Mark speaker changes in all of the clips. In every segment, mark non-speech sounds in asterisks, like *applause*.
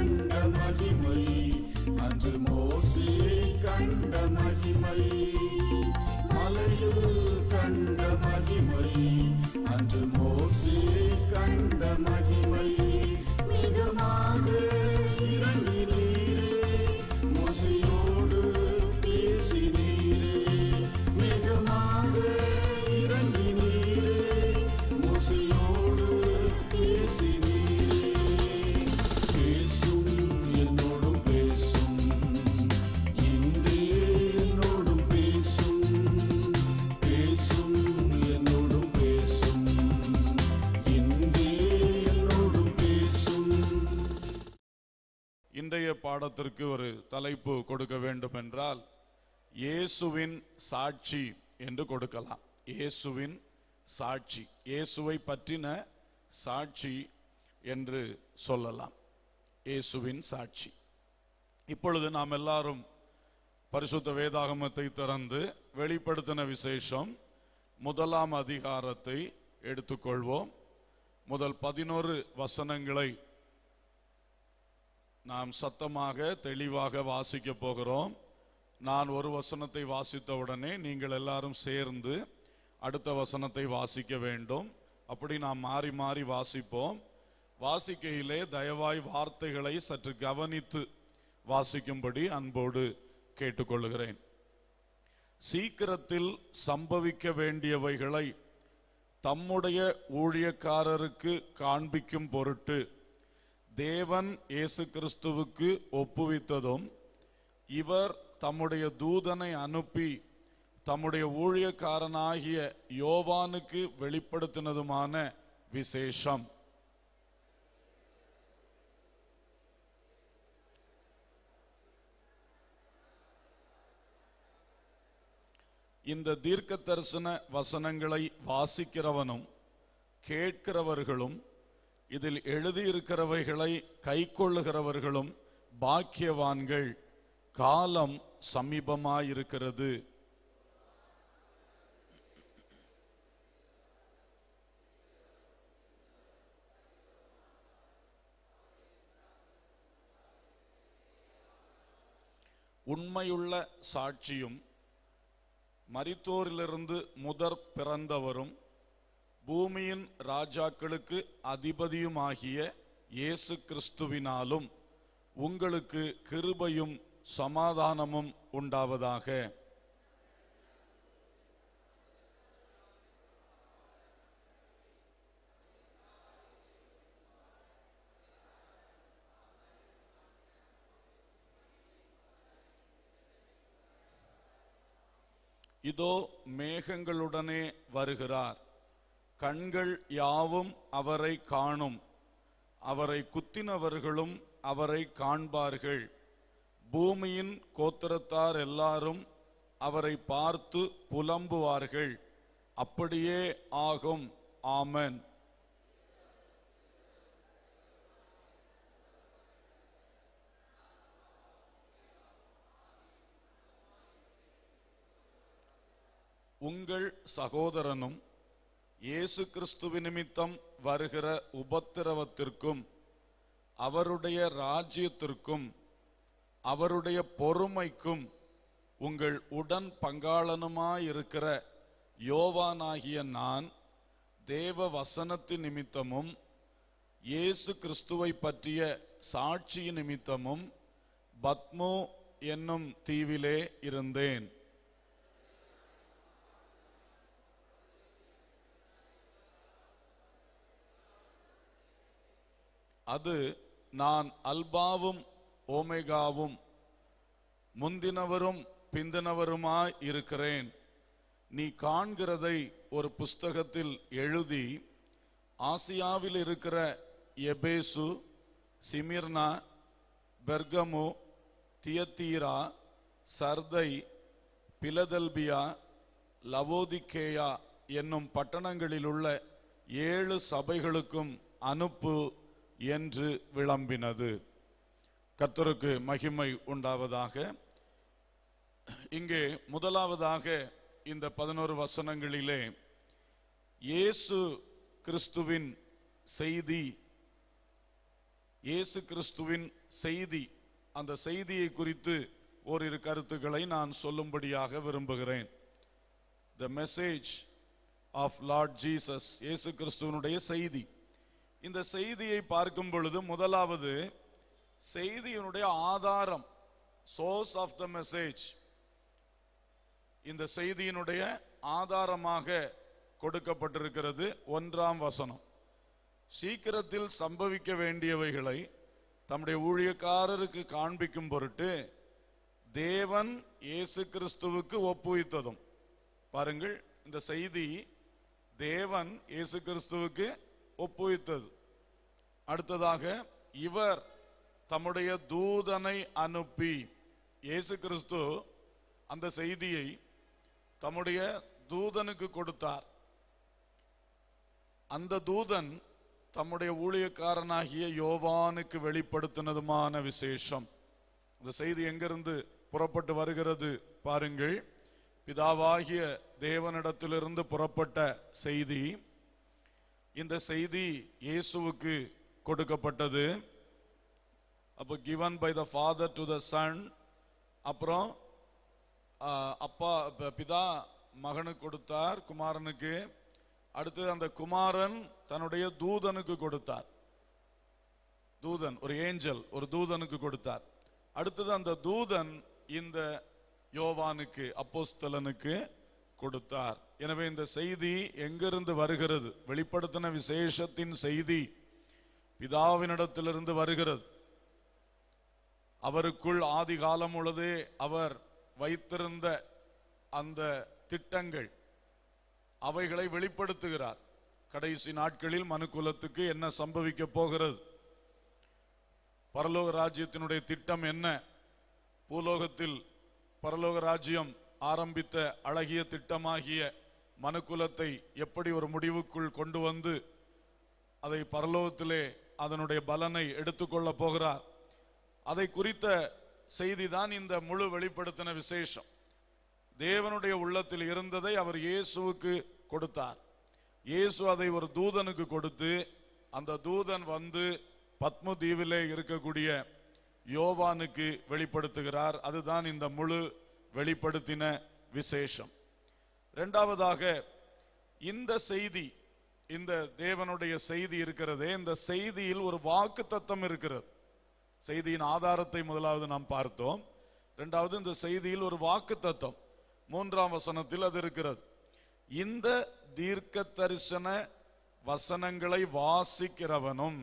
Speaker 1: கண்ட மகிமை அது மோசியை கண்ட பாடத்திற்கு ஒரு தலைப்பு கொடுக்க வேண்டும் என்றால் இயேசுவின் சாட்சி என்று கொடுக்கலாம் இயேசுவின் சாட்சி இயேசுவை பற்றின சாட்சி என்று சொல்லலாம் இயேசுவின் சாட்சி இப்பொழுது நாம் எல்லாரும் பரிசுத்த வேதாகமத்தை திறந்து வெளிப்படுத்தின விசேஷம் முதலாம் அதிகாரத்தை எடுத்துக்கொள்வோம் முதல் பதினோரு வசனங்களை நாம் சத்தமாக தெளிவாக வாசிக்க போகிறோம் நான் ஒரு வசனத்தை வாசித்த உடனே நீங்கள் எல்லாரும் சேர்ந்து அடுத்த வசனத்தை வாசிக்க வேண்டும் அப்படி நாம் மாறி மாறி வாசிப்போம் வாசிக்கையிலே தயவாய் வார்த்தைகளை சற்று கவனித்து வாசிக்கும்படி அன்போடு கேட்டுக்கொள்கிறேன் சீக்கிரத்தில் சம்பவிக்க வேண்டியவைகளை தம்முடைய ஊழியக்காரருக்கு காண்பிக்கும் பொருட்டு தேவன் இயேசு கிறிஸ்துவுக்கு ஒப்புவித்ததும் இவர் தம்முடைய தூதனை அனுப்பி தம்முடைய ஊழியக்காரனாகிய யோவானுக்கு வெளிப்படுத்தினதுமான விசேஷம் இந்த தீர்க்க தரிசன வசனங்களை வாசிக்கிறவனும் கேட்கிறவர்களும் இதில் எழுதியிருக்கிறவைகளை கை கொள்ளுகிறவர்களும் பாக்கியவான்கள் காலம் சமீபமாயிருக்கிறது உண்மையுள்ள சாட்சியும் மரித்தோரிலிருந்து முதற் பிறந்தவரும் பூமியின் ராஜாக்களுக்கு அதிபதியுமாகிய இயேசு கிறிஸ்துவினாலும் உங்களுக்கு கிருபையும் சமாதானமும் உண்டாவதாக இதோ மேகங்களுடனே வருகிறார் கண்கள் யாவும் அவரை காணும் அவரை குத்தினவர்களும் அவரை காண்பார்கள் பூமியின் கோத்திரத்தார் எல்லாரும் அவரை பார்த்து புலம்புவார்கள் அப்படியே ஆகும் ஆமன் உங்கள் சகோதரனும் இயேசு கிறிஸ்துவ நிமித்தம் வருகிற உபத்திரவத்திற்கும் அவருடைய ராஜ்யத்திற்கும் அவருடைய பொறுமைக்கும் உங்கள் உடன் பங்காளனுமாயிருக்கிற யோவானாகிய நான் தேவ வசனத்து நிமித்தமும் இயேசு கிறிஸ்துவை பற்றிய சாட்சி நிமித்தமும் பத்மோ என்னும் தீவிலே இருந்தேன் அது நான் அல்பாவும் ஓமேகாவும் முந்தினவரும் பிந்தினவருமாய் இருக்கிறேன் நீ காண்கிறதை ஒரு புஸ்தகத்தில் எழுதி ஆசியாவில் இருக்கிற எபேசு சிமிர்னா பெர்கமு தியத்தீரா சர்தை பிலதல்பியா லவோதிக்கேயா என்னும் பட்டணங்களிலுள்ள ஏழு சபைகளுக்கும் அனுப்பு என்று விளம்பினது கத்தருக்கு மகிமை உண்டாவதாக இங்கே முதலாவதாக இந்த பதினோரு வசனங்களிலே இயேசு கிறிஸ்துவின் செய்தி இயேசு கிறிஸ்துவின் செய்தி அந்த செய்தியை குறித்து ஓரிரு கருத்துக்களை நான் சொல்லும்படியாக விரும்புகிறேன் the message of Lord Jesus இயேசு கிறிஸ்துவனுடைய செய்தி இந்த செய்தியை பார்க்கும் பொழுது முதலாவது செய்தியினுடைய ஆதாரம் சோர்ஸ் ஆஃப் த மெசேஜ் இந்த செய்தியினுடைய ஆதாரமாக கொடுக்கப்பட்டிருக்கிறது ஒன்றாம் வசனம் சீக்கிரத்தில் சம்பவிக்க வேண்டியவைகளை தம்முடைய ஊழியக்காரருக்கு காண்பிக்கும் பொருட்டு தேவன் இயேசு கிறிஸ்துவுக்கு ஒப்புவித்ததும் பாருங்கள் இந்த செய்தி தேவன் இயேசு கிறிஸ்துவுக்கு ஒப்புவித்தது அடுத்ததாக இவர் தம்முடைய தூதனை அனுப்பி இயேசு கிறிஸ்து அந்த செய்தியை தம்முடைய தூதனுக்கு கொடுத்தார் அந்த தூதன் தம்முடைய ஊழியக்காரனாகிய யோவானுக்கு வெளிப்படுத்தினதுமான விசேஷம் இந்த செய்தி எங்கிருந்து புறப்பட்டு வருகிறது பாருங்கள் பிதாவாகிய தேவனிடத்திலிருந்து புறப்பட்ட செய்தி இந்த செய்தி இயேசுவுக்கு கொடுக்கப்பட்டது அப்போ given by the father to the son அப்புறம் அப்பா பிதா மகனுக்கு கொடுத்தார் குமாரனுக்கு அடுத்து அந்த குமாரன் தன்னுடைய தூதனுக்கு கொடுத்தார் தூதன் ஒரு ஏஞ்சல் ஒரு தூதனுக்கு கொடுத்தார் அடுத்தது அந்த தூதன் இந்த யோவானுக்கு அப்போஸ்தலனுக்கு கொடுத்தார் எனவே இந்த செய்தி எங்கிருந்து வருகிறது வெளிப்படுத்தின விசேஷத்தின் செய்தி பிதாவினிடத்திலிருந்து வருகிறது அவருக்குள் ஆதி காலம் உள்ளதே அவர் வைத்திருந்த அந்த திட்டங்கள் அவைகளை வெளிப்படுத்துகிறார் கடைசி நாட்களில் மனுக்குலத்துக்கு என்ன சம்பவிக்க போகிறது பரலோக ராஜ்யத்தினுடைய திட்டம் என்ன பூலோகத்தில் பரலோக ராஜ்யம் ஆரம்பித்த அழகிய திட்டமாகிய மனுக்குலத்தை எப்படி ஒரு முடிவுக்குள் கொண்டு வந்து அதை பரலோகத்திலே அதனுடைய பலனை எடுத்துக்கொள்ள போகிறார் அதை குறித்த செய்தி தான் இந்த முழு வெளிப்படுத்தின விசேஷம் தேவனுடைய உள்ளத்தில் இருந்ததை அவர் இயேசுவுக்கு கொடுத்தார் இயேசு அதை ஒரு தூதனுக்கு கொடுத்து அந்த தூதன் வந்து பத்மு தீவிலே இருக்கக்கூடிய யோவானுக்கு வெளிப்படுத்துகிறார் அதுதான் இந்த முழு வெளிப்படுத்தின விசேஷம் ரெண்டாவதாக இந்த செய்தி இந்த தேவனுடைய செய்தி இருக்கிறதே இந்த செய்தியில் ஒரு வாக்கு தத்தம் இருக்கிறது செய்தியின் ஆதாரத்தை முதலாவது நாம் பார்த்தோம் ரெண்டாவது இந்த செய்தியில் ஒரு வாக்கு தத்தம் மூன்றாம் வசனத்தில் அது இருக்கிறது இந்த தீர்க்க தரிசன வசனங்களை வாசிக்கிறவனும்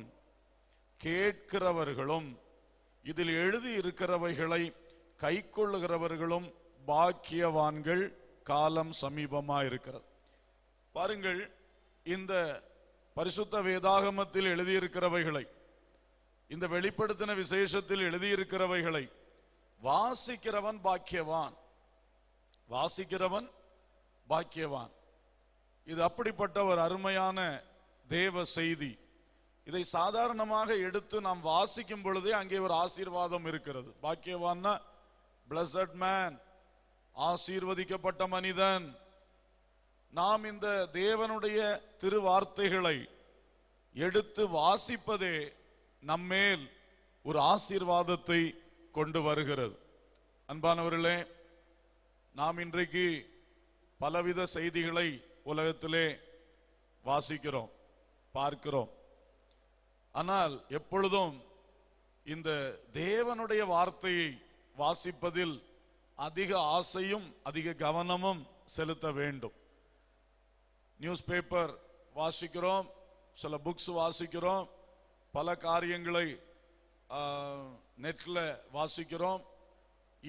Speaker 1: கேட்கிறவர்களும் இதில் எழுதி இருக்கிறவைகளை கை கொள்ளுகிறவர்களும் பாக்கியவான்கள் காலம் சமீபமா இருக்கிறது பாருங்கள் இந்த பரிசுத்த வேதாகமத்தில் எழுதியிருக்கிறவைகளை இந்த வெளிப்படுத்தின விசேஷத்தில் எழுதியிருக்கிறவைகளை வாசிக்கிறவன் பாக்கியவான் வாசிக்கிறவன் பாக்கியவான் இது அப்படிப்பட்ட ஒரு அருமையான தேவ செய்தி இதை சாதாரணமாக எடுத்து நாம் வாசிக்கும் பொழுதே அங்கே ஒரு ஆசீர்வாதம் இருக்கிறது பாக்கியவான்னா பிளஸட் மேன் ஆசீர்வதிக்கப்பட்ட மனிதன் நாம் இந்த தேவனுடைய திருவார்த்தைகளை எடுத்து வாசிப்பதே நம்மேல் ஒரு ஆசீர்வாதத்தை கொண்டு வருகிறது அன்பானவர்களே நாம் இன்றைக்கு பலவித செய்திகளை உலகத்திலே வாசிக்கிறோம் பார்க்கிறோம் ஆனால் எப்பொழுதும் இந்த தேவனுடைய வார்த்தையை வாசிப்பதில் அதிக ஆசையும் அதிக கவனமும் செலுத்த வேண்டும் நியூஸ் பேப்பர் வாசிக்கிறோம் சில புக்ஸ் வாசிக்கிறோம் பல காரியங்களை நெட்டில் வாசிக்கிறோம்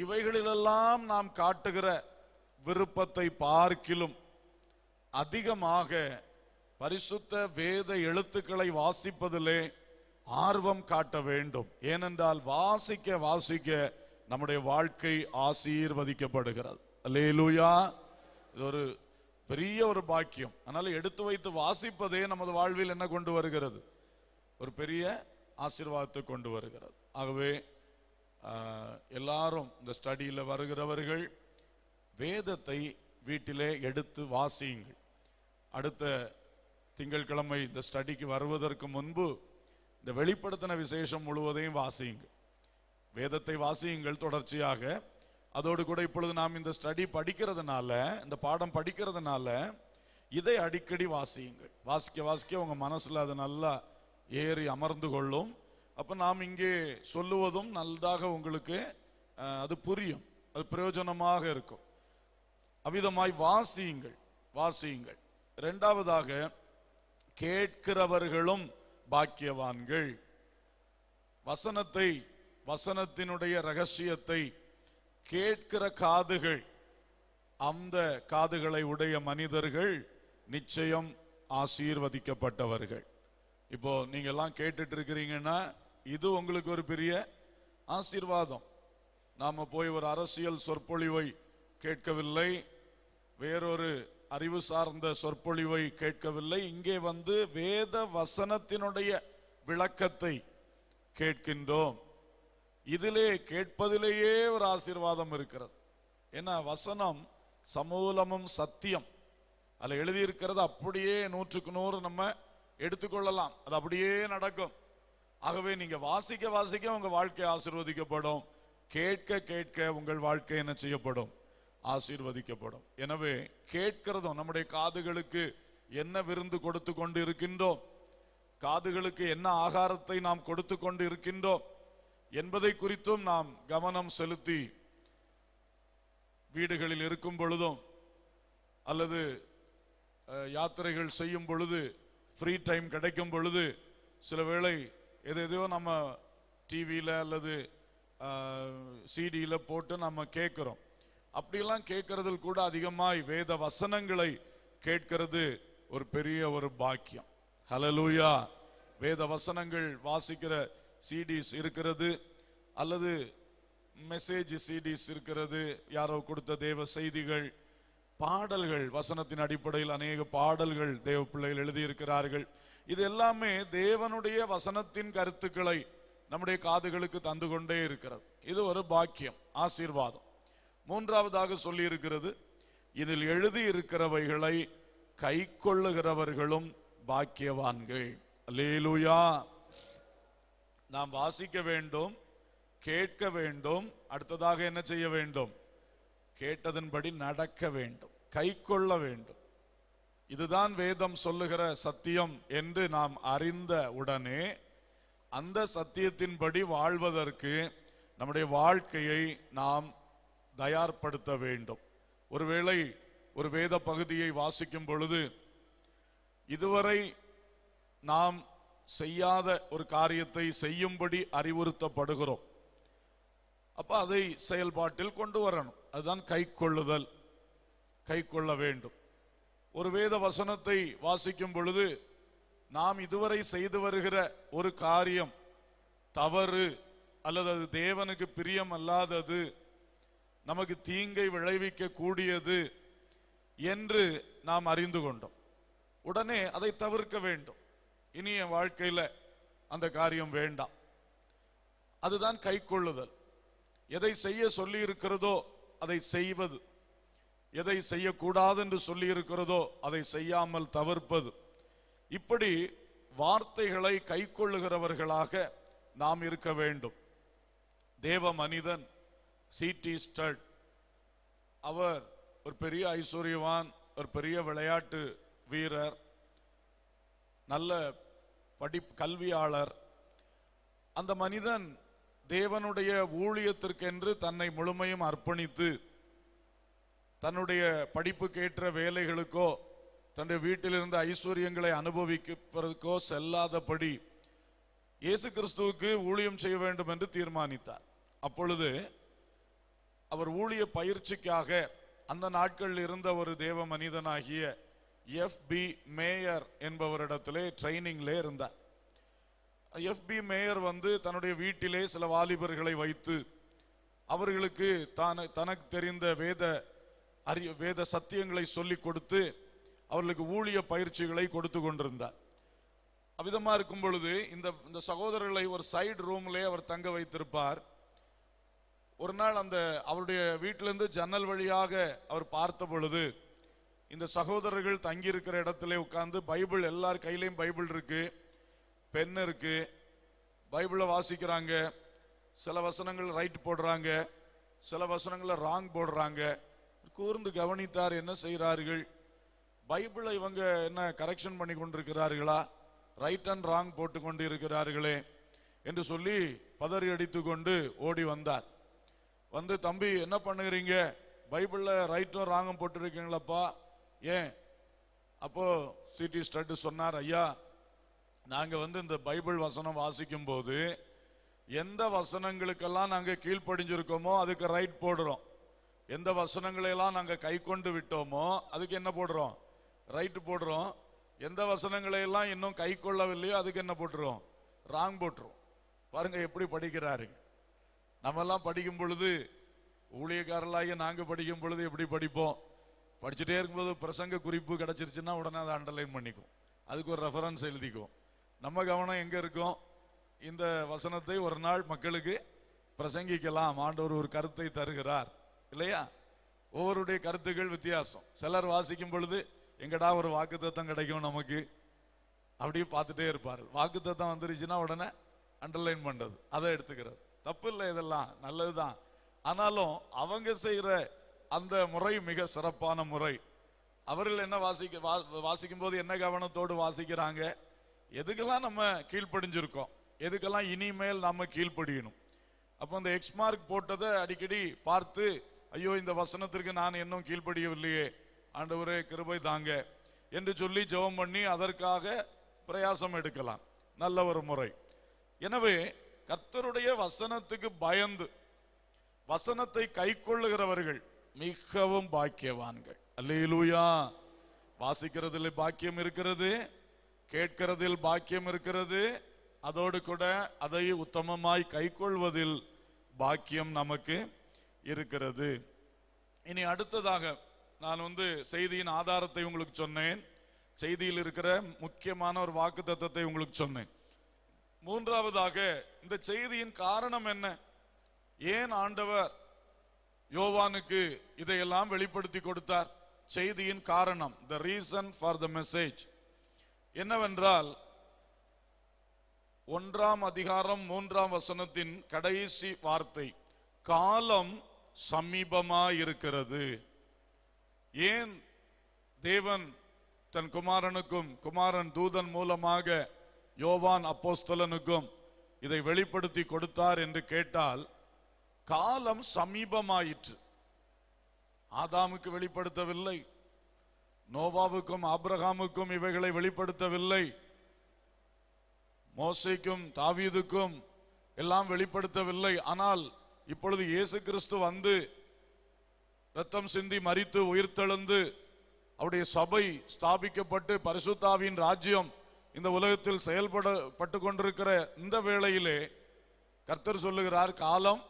Speaker 1: இவைகளிலெல்லாம் நாம் காட்டுகிற விருப்பத்தை பார்க்கிலும் அதிகமாக பரிசுத்த வேத எழுத்துக்களை வாசிப்பதிலே ஆர்வம் காட்ட வேண்டும் ஏனென்றால் வாசிக்க வாசிக்க நம்முடைய வாழ்க்கை ஆசீர்வதிக்கப்படுகிறது லூயா இது ஒரு பெரிய ஒரு பாக்கியம் அதனால எடுத்து வைத்து வாசிப்பதே நமது வாழ்வில் என்ன கொண்டு வருகிறது ஒரு பெரிய ஆசீர்வாதத்தை கொண்டு வருகிறது ஆகவே எல்லாரும் இந்த ஸ்டடியில் வருகிறவர்கள் வேதத்தை வீட்டிலே எடுத்து வாசியுங்கள் அடுத்த திங்கட்கிழமை இந்த ஸ்டடிக்கு வருவதற்கு முன்பு இந்த வெளிப்படுத்தின விசேஷம் முழுவதையும் வாசியுங்கள் வேதத்தை வாசியுங்கள் தொடர்ச்சியாக அதோடு கூட இப்பொழுது நாம் இந்த ஸ்டடி படிக்கிறதுனால இந்த பாடம் படிக்கிறதுனால இதை அடிக்கடி வாசியுங்கள் வாசிக்க வாசிக்க உங்க மனசுல அது நல்லா ஏறி அமர்ந்து கொள்ளும் அப்ப நாம் இங்கே சொல்லுவதும் நல்லாக உங்களுக்கு அது புரியும் அது பிரயோஜனமாக இருக்கும் அவ்விதமாய் வாசியுங்கள் வாசியுங்கள் ரெண்டாவதாக கேட்கிறவர்களும் பாக்கியவான்கள் வசனத்தை வசனத்தினுடைய ரகசியத்தை கேட்கிற காதுகள் அந்த காதுகளை உடைய மனிதர்கள் நிச்சயம் ஆசீர்வதிக்கப்பட்டவர்கள் இப்போ நீங்க எல்லாம் கேட்டுட்டு இருக்கிறீங்கன்னா இது உங்களுக்கு ஒரு பெரிய ஆசீர்வாதம் நாம போய் ஒரு அரசியல் சொற்பொழிவை கேட்கவில்லை வேறொரு அறிவு சார்ந்த சொற்பொழிவை கேட்கவில்லை இங்கே வந்து வேத வசனத்தினுடைய விளக்கத்தை கேட்கின்றோம் இதிலே கேட்பதிலேயே ஒரு ஆசீர்வாதம் இருக்கிறது ஏன்னா வசனம் சமூலமும் சத்தியம் அதில் எழுதியிருக்கிறது அப்படியே நூற்றுக்கு நூறு நம்ம எடுத்துக்கொள்ளலாம் அது அப்படியே நடக்கும் ஆகவே நீங்க வாசிக்க வாசிக்க உங்க வாழ்க்கை ஆசிர்வதிக்கப்படும் கேட்க கேட்க உங்கள் வாழ்க்கை என்ன செய்யப்படும் ஆசீர்வதிக்கப்படும் எனவே கேட்கிறதும் நம்முடைய காதுகளுக்கு என்ன விருந்து கொடுத்து கொண்டு இருக்கின்றோம் காதுகளுக்கு என்ன ஆகாரத்தை நாம் கொடுத்து கொண்டு இருக்கின்றோம் என்பதை குறித்தும் நாம் கவனம் செலுத்தி வீடுகளில் இருக்கும் பொழுதும் அல்லது யாத்திரைகள் செய்யும் பொழுது ஃப்ரீ டைம் கிடைக்கும் பொழுது சில வேளை எது எதையோ நம்ம டிவியில் அல்லது சிடியில் போட்டு நம்ம கேட்குறோம் அப்படிலாம் கேட்கறதில் கூட அதிகமாய் வேத வசனங்களை கேட்கிறது ஒரு பெரிய ஒரு பாக்கியம் ஹலலூயா வேத வசனங்கள் வாசிக்கிற சிடிஸ் இருக்கிறது அல்லது மெசேஜ் சிடிஸ் இருக்கிறது யாரோ கொடுத்த தேவ செய்திகள் பாடல்கள் வசனத்தின் அடிப்படையில் அநேக பாடல்கள் தேவ பிள்ளைகள் எழுதியிருக்கிறார்கள் இது எல்லாமே தேவனுடைய வசனத்தின் கருத்துக்களை நம்முடைய காதுகளுக்கு தந்து கொண்டே இருக்கிறது இது ஒரு பாக்கியம் ஆசீர்வாதம் மூன்றாவதாக சொல்லி இருக்கிறது இதில் எழுதி இருக்கிறவைகளை கை கொள்ளுகிறவர்களும் பாக்கியவான்கள் லேலுயா நாம் வாசிக்க வேண்டும் கேட்க வேண்டும் அடுத்ததாக என்ன செய்ய வேண்டும் கேட்டதன்படி நடக்க வேண்டும் கை கொள்ள வேண்டும் இதுதான் வேதம் சொல்லுகிற சத்தியம் என்று நாம் அறிந்த உடனே அந்த சத்தியத்தின்படி வாழ்வதற்கு நம்முடைய வாழ்க்கையை நாம் தயார்படுத்த வேண்டும் ஒருவேளை ஒரு வேத பகுதியை வாசிக்கும் பொழுது இதுவரை நாம் செய்யாத ஒரு காரியத்தை செய்யும்படி அறிவுறுத்தப்படுகிறோம் அப்ப அதை செயல்பாட்டில் கொண்டு வரணும் அதுதான் கை கொள்ளுதல் கை கொள்ள வேண்டும் ஒரு வேத வசனத்தை வாசிக்கும் பொழுது நாம் இதுவரை செய்து வருகிற ஒரு காரியம் தவறு அல்லது அது தேவனுக்கு பிரியம் அல்லாதது நமக்கு தீங்கை விளைவிக்க கூடியது என்று நாம் அறிந்து கொண்டோம் உடனே அதை தவிர்க்க வேண்டும் இனி என் வாழ்க்கையில் அந்த காரியம் வேண்டாம் அதுதான் கை கொள்ளுதல் எதை செய்ய சொல்லி இருக்கிறதோ அதை செய்வது எதை செய்யக்கூடாது என்று சொல்லி இருக்கிறதோ அதை செய்யாமல் தவிர்ப்பது இப்படி வார்த்தைகளை கை கொள்ளுகிறவர்களாக நாம் இருக்க வேண்டும் தேவ மனிதன் சிடி ஸ்டட் அவர் ஒரு பெரிய ஐஸ்வர்யவான் ஒரு பெரிய விளையாட்டு வீரர் நல்ல படி கல்வியாளர் அந்த மனிதன் தேவனுடைய ஊழியத்திற்கென்று தன்னை முழுமையும் அர்ப்பணித்து தன்னுடைய படிப்புக்கேற்ற வேலைகளுக்கோ தன்னுடைய வீட்டிலிருந்து ஐஸ்வர்யங்களை அனுபவிக்கிறதுக்கோ செல்லாதபடி இயேசு கிறிஸ்துவுக்கு ஊழியம் செய்ய வேண்டும் என்று தீர்மானித்தார் அப்பொழுது அவர் ஊழிய பயிற்சிக்காக அந்த நாட்களில் இருந்த ஒரு தேவ மனிதனாகிய எஸ் பி மேயர் என்பவரிடத்திலே ட்ரைனிங்ல இருந்தார் எஸ் பி மேயர் வந்து தன்னுடைய வீட்டிலே சில வாலிபர்களை வைத்து அவர்களுக்கு தான் தனக்கு தெரிந்த வேத அறி வேத சத்தியங்களை சொல்லி கொடுத்து அவர்களுக்கு ஊழிய பயிற்சிகளை கொடுத்து கொண்டிருந்தார் அவ்விதமாக இருக்கும் பொழுது இந்த இந்த சகோதரர்களை ஒரு சைடு ரூம்லே அவர் தங்க வைத்திருப்பார் ஒரு நாள் அந்த அவருடைய வீட்டிலேருந்து ஜன்னல் வழியாக அவர் பார்த்த பொழுது இந்த சகோதரர்கள் தங்கி இருக்கிற இடத்துல உட்காந்து பைபிள் எல்லார் கையிலையும் பைபிள் இருக்கு பெண் இருக்கு பைபிளை வாசிக்கிறாங்க சில வசனங்கள் ரைட் போடுறாங்க சில வசனங்களை ராங் போடுறாங்க கூர்ந்து கவனித்தார் என்ன செய்கிறார்கள் பைபிளை இவங்க என்ன கரெக்ஷன் பண்ணி கொண்டிருக்கிறார்களா ரைட் அண்ட் ராங் போட்டு கொண்டு இருக்கிறார்களே என்று சொல்லி பதறி அடித்து கொண்டு ஓடி வந்தார் வந்து தம்பி என்ன பண்ணுகிறீங்க பைபிளில் ரைட்டும் ராங்கும் போட்டிருக்கீங்களப்பா ஏன் அப்போ சிடி ஸ்டட் சொன்னார் ஐயா நாங்கள் வந்து இந்த பைபிள் வசனம் வாசிக்கும் போது எந்த வசனங்களுக்கெல்லாம் நாங்கள் கீழ்ப்படிஞ்சிருக்கோமோ அதுக்கு ரைட் போடுறோம் எந்த வசனங்களையெல்லாம் நாங்கள் கை கொண்டு விட்டோமோ அதுக்கு என்ன போடுறோம் ரைட்டு போடுறோம் எந்த வசனங்களையெல்லாம் இன்னும் கை கொள்ளவில்லையோ அதுக்கு என்ன போட்டுருவோம் ராங் போட்டுரும் பாருங்க எப்படி படிக்கிறாரு நம்மெல்லாம் படிக்கும் பொழுது ஊழியக்காரர்களாகிய நாங்கள் படிக்கும் பொழுது எப்படி படிப்போம் படிச்சுட்டே இருக்கும்போது பிரசங்க குறிப்பு கிடைச்சிருச்சுன்னா உடனே அதை அண்டர்லைன் பண்ணிக்கும் அதுக்கு ஒரு ரெஃபரன்ஸ் எழுதிக்கும் நம்ம கவனம் எங்கே இருக்கும் இந்த வசனத்தை ஒரு நாள் மக்களுக்கு பிரசங்கிக்கலாம் ஆண்டவர் ஒரு கருத்தை தருகிறார் இல்லையா ஒவ்வொருடைய கருத்துக்கள் வித்தியாசம் சிலர் வாசிக்கும் பொழுது எங்கடா ஒரு வாக்கு தத்தம் கிடைக்கும் நமக்கு அப்படியே பார்த்துட்டே இருப்பார் வாக்கு தத்தம் வந்துருச்சுன்னா உடனே அண்டர்லைன் பண்ணுறது அதை எடுத்துக்கிறது தப்பு இல்லை இதெல்லாம் நல்லது தான் ஆனாலும் அவங்க செய்கிற அந்த முறை மிக சிறப்பான முறை அவர்கள் என்ன வாசிக்க வாசிக்கும் போது என்ன கவனத்தோடு வாசிக்கிறாங்க எதுக்கெல்லாம் நம்ம கீழ்ப்படிஞ்சிருக்கோம் எதுக்கெல்லாம் இனிமேல் நம்ம கீழ்ப்படியணும் அப்போ அந்த எக்ஸ்மார்க் போட்டதை அடிக்கடி பார்த்து ஐயோ இந்த வசனத்திற்கு நான் இன்னும் கீழ்ப்படியவில்லையே ஆண்டவரே கிருபை தாங்க என்று சொல்லி ஜெபம் பண்ணி அதற்காக பிரயாசம் எடுக்கலாம் நல்ல ஒரு முறை எனவே கர்த்தருடைய வசனத்துக்கு பயந்து வசனத்தை கை கொள்ளுகிறவர்கள் மிகவும் பாக்கியவான்கள் அல்லையிலூயா வாசிக்கிறதுல பாக்கியம் இருக்கிறது கேட்கிறதில் பாக்கியம் இருக்கிறது அதோடு கூட அதை உத்தமமாய் கைக்கொள்வதில் பாக்கியம் நமக்கு இருக்கிறது இனி அடுத்ததாக நான் வந்து செய்தியின் ஆதாரத்தை உங்களுக்கு சொன்னேன் செய்தியில் இருக்கிற முக்கியமான ஒரு வாக்கு தத்துவத்தை உங்களுக்கு சொன்னேன் மூன்றாவதாக இந்த செய்தியின் காரணம் என்ன ஏன் ஆண்டவர் யோவானுக்கு இதையெல்லாம் வெளிப்படுத்தி கொடுத்தார் செய்தியின் காரணம் the reason for the message என்னவென்றால் ஒன்றாம் அதிகாரம் மூன்றாம் வசனத்தின் கடைசி வார்த்தை காலம் சமீபமாயிருக்கிறது ஏன் தேவன் தன் குமாரனுக்கும் குமாரன் தூதன் மூலமாக யோவான் அப்போஸ்தலனுக்கும் இதை வெளிப்படுத்தி கொடுத்தார் என்று கேட்டால் காலம் சமீபமாயிற்று ஆதாமுக்கு வெளிப்படுத்தவில்லை நோவாவுக்கும் ஆப்ரஹாமுக்கும் இவைகளை வெளிப்படுத்தவில்லை மோசைக்கும் தாவீதுக்கும் எல்லாம் வெளிப்படுத்தவில்லை ஆனால் இப்பொழுது இயேசு கிறிஸ்து வந்து ரத்தம் சிந்தி மறித்து உயிர்த்தெழுந்து அவருடைய சபை ஸ்தாபிக்கப்பட்டு பரிசுத்தாவின் ராஜ்யம் இந்த உலகத்தில் செயல்பட பட்டு கொண்டிருக்கிற இந்த வேளையிலே கர்த்தர் சொல்லுகிறார் காலம்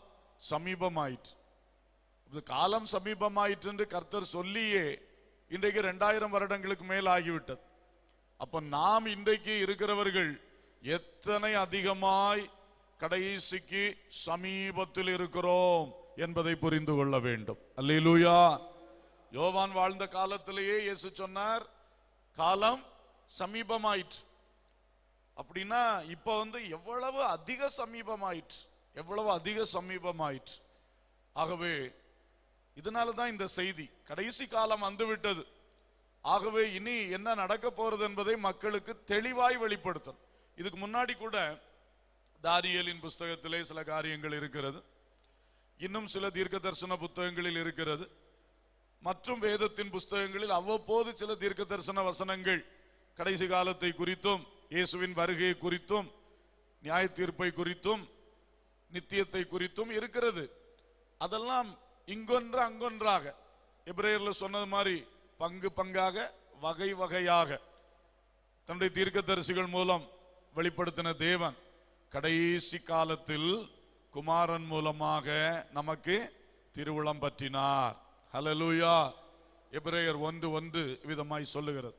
Speaker 1: சமீபமாயிற்று காலம் சமீபமாயிற்று என்று கர்த்தர் சொல்லியே இன்றைக்கு ரெண்டாயிரம் வருடங்களுக்கு மேல் ஆகிவிட்டது அப்ப நாம் இன்றைக்கு இருக்கிறவர்கள் எத்தனை அதிகமாய் கடைசிக்கு சமீபத்தில் இருக்கிறோம் என்பதை புரிந்து கொள்ள வேண்டும் அல்லூயா யோவான் வாழ்ந்த காலத்திலேயே இயேசு சொன்னார் காலம் சமீபமாயிற்று அப்படின்னா இப்ப வந்து எவ்வளவு அதிக சமீபமாயிற்று எவ்வளவு அதிக சமீபமாயிற்று ஆகவே இதனால தான் இந்த செய்தி கடைசி காலம் வந்துவிட்டது ஆகவே இனி என்ன நடக்க போறது என்பதை மக்களுக்கு தெளிவாய் வெளிப்படுத்தணும் இதுக்கு முன்னாடி கூட தாரியலின் புஸ்தகத்திலே சில காரியங்கள் இருக்கிறது இன்னும் சில தீர்க்க தரிசன புத்தகங்களில் இருக்கிறது மற்றும் வேதத்தின் புஸ்தகங்களில் அவ்வப்போது சில தீர்க்க தரிசன வசனங்கள் கடைசி காலத்தை குறித்தும் இயேசுவின் வருகையை குறித்தும் நியாய தீர்ப்பை குறித்தும் நித்தியத்தை குறித்தும் இருக்கிறது அதெல்லாம் இங்கொன்று அங்கொன்றாக எப்ரேயர்ல சொன்னது மாதிரி பங்கு பங்காக வகை வகையாக தன்னுடைய தீர்க்க தரிசிகள் மூலம் வெளிப்படுத்தின தேவன் கடைசி காலத்தில் குமாரன் மூலமாக நமக்கு திருவிழம் பற்றினார் ஹலலூயா எப்ரேயர் ஒன்று ஒன்று விதமாய் சொல்லுகிறது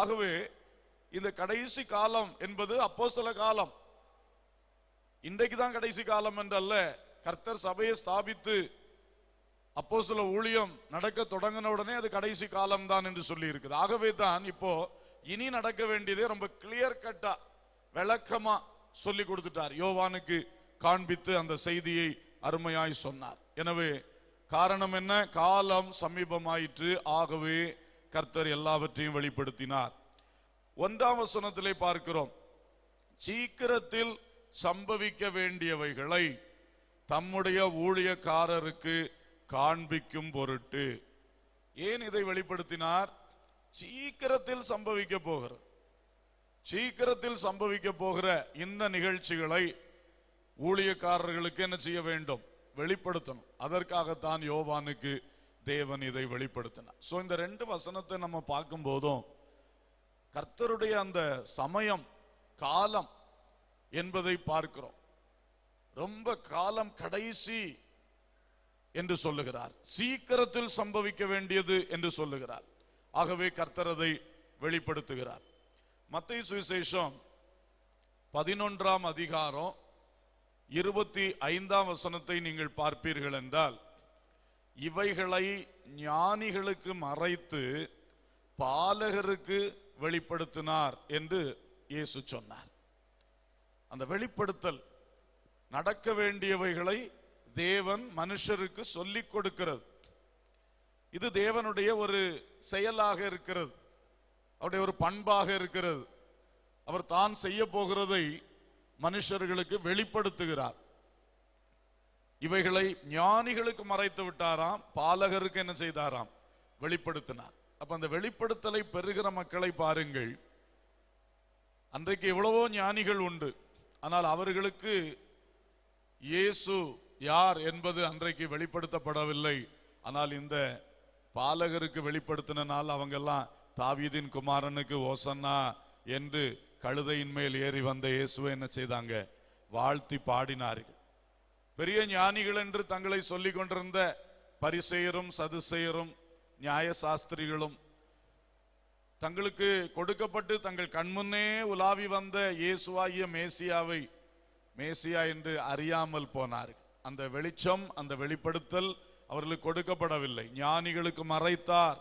Speaker 1: ஆகவே இந்த கடைசி காலம் என்பது அப்போஸ்தல காலம் இன்றைக்கு தான் கடைசி காலம் என்று அல்ல கர்த்தர் சபையை ஸ்தாபித்து அப்போ சில ஊழியம் நடக்க தொடங்கின உடனே அது கடைசி காலம் தான் என்று சொல்லி இருக்குது ஆகவே தான் இப்போ இனி நடக்க வேண்டியதே ரொம்ப கிளியர் கட்டா விளக்கமா சொல்லி கொடுத்துட்டார் யோவானுக்கு காண்பித்து அந்த செய்தியை அருமையாய் சொன்னார் எனவே காரணம் என்ன காலம் சமீபமாயிற்று ஆகவே கர்த்தர் எல்லாவற்றையும் வெளிப்படுத்தினார் ஒன்றாம் வசனத்திலே பார்க்கிறோம் சீக்கிரத்தில் சம்பவிக்க வேண்டியவைகளை தம்முடைய ஊழியக்காரருக்கு காண்பிக்கும் பொருட்டு ஏன் இதை வெளிப்படுத்தினார் சீக்கிரத்தில் சம்பவிக்க போகிற சீக்கிரத்தில் சம்பவிக்க போகிற இந்த நிகழ்ச்சிகளை ஊழியக்காரர்களுக்கு என்ன செய்ய வேண்டும் வெளிப்படுத்தணும் அதற்காகத்தான் யோவானுக்கு தேவன் இதை வெளிப்படுத்தினார் ஸோ இந்த ரெண்டு வசனத்தை நம்ம பார்க்கும் போதும் கர்த்தருடைய அந்த சமயம் காலம் என்பதை பார்க்கிறோம் ரொம்ப காலம் கடைசி என்று சொல்லுகிறார் சீக்கிரத்தில் சம்பவிக்க வேண்டியது என்று சொல்லுகிறார் ஆகவே கர்த்தரதை வெளிப்படுத்துகிறார் மத்திய சுவிசேஷம் பதினொன்றாம் அதிகாரம் இருபத்தி ஐந்தாம் வசனத்தை நீங்கள் பார்ப்பீர்கள் என்றால் இவைகளை ஞானிகளுக்கு மறைத்து பாலகருக்கு வெளிப்படுத்தினார் என்று இயேசு சொன்னார் அந்த வெளிப்படுத்தல் நடக்க வேண்டியவைகளை தேவன் மனுஷருக்கு சொல்லிக் கொடுக்கிறது இது தேவனுடைய ஒரு செயலாக இருக்கிறது அவருடைய ஒரு பண்பாக இருக்கிறது அவர் தான் செய்ய போகிறதை மனுஷர்களுக்கு வெளிப்படுத்துகிறார் இவைகளை ஞானிகளுக்கு மறைத்து விட்டாராம் பாலகருக்கு என்ன செய்தாராம் வெளிப்படுத்தினார் அப்ப அந்த வெளிப்படுத்தலை பெறுகிற மக்களை பாருங்கள் அன்றைக்கு எவ்வளவோ ஞானிகள் உண்டு ஆனால் அவர்களுக்கு இயேசு யார் என்பது அன்றைக்கு வெளிப்படுத்தப்படவில்லை ஆனால் இந்த பாலகருக்கு வெளிப்படுத்தினால் அவங்க எல்லாம் தாவீதின் குமாரனுக்கு ஓசன்னா என்று கழுதையின் மேல் ஏறி வந்த இயேசுவை என்ன செய்தாங்க வாழ்த்தி பாடினார்கள் பெரிய ஞானிகள் என்று தங்களை சொல்லிக் கொண்டிருந்த பரிசெயரும் சதுசெயரும் நியாயசாஸ்திரிகளும் தங்களுக்கு கொடுக்கப்பட்டு தங்கள் கண்முன்னே உலாவி வந்த இயேசுவாகிய மேசியாவை மேசியா என்று அறியாமல் போனார் அந்த வெளிச்சம் அந்த வெளிப்படுத்தல் அவர்களுக்கு கொடுக்கப்படவில்லை ஞானிகளுக்கு மறைத்தார்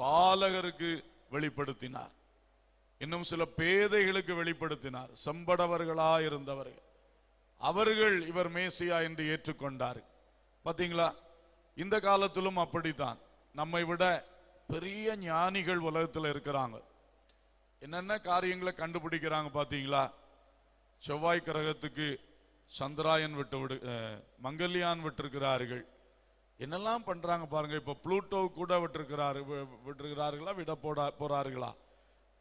Speaker 1: பாலகருக்கு வெளிப்படுத்தினார் இன்னும் சில பேதைகளுக்கு வெளிப்படுத்தினார் செம்படவர்களா இருந்தவர்கள் அவர்கள் இவர் மேசியா என்று ஏற்றுக்கொண்டார் பார்த்தீங்களா இந்த காலத்திலும் அப்படித்தான் நம்மை விட பெரிய ஞானிகள் உலகத்தில் இருக்கிறாங்க என்னென்ன காரியங்களை கண்டுபிடிக்கிறாங்க பார்த்தீங்களா செவ்வாய் கிரகத்துக்கு சந்திராயன் விட்டு விடு மங்கல்யான் விட்டிருக்கிறார்கள் என்னெல்லாம் பண்ணுறாங்க பாருங்கள் இப்போ ப்ளூட்டோ கூட விட்டுருக்கிறாரு விட்டுருக்கிறார்களா விட போட போகிறார்களா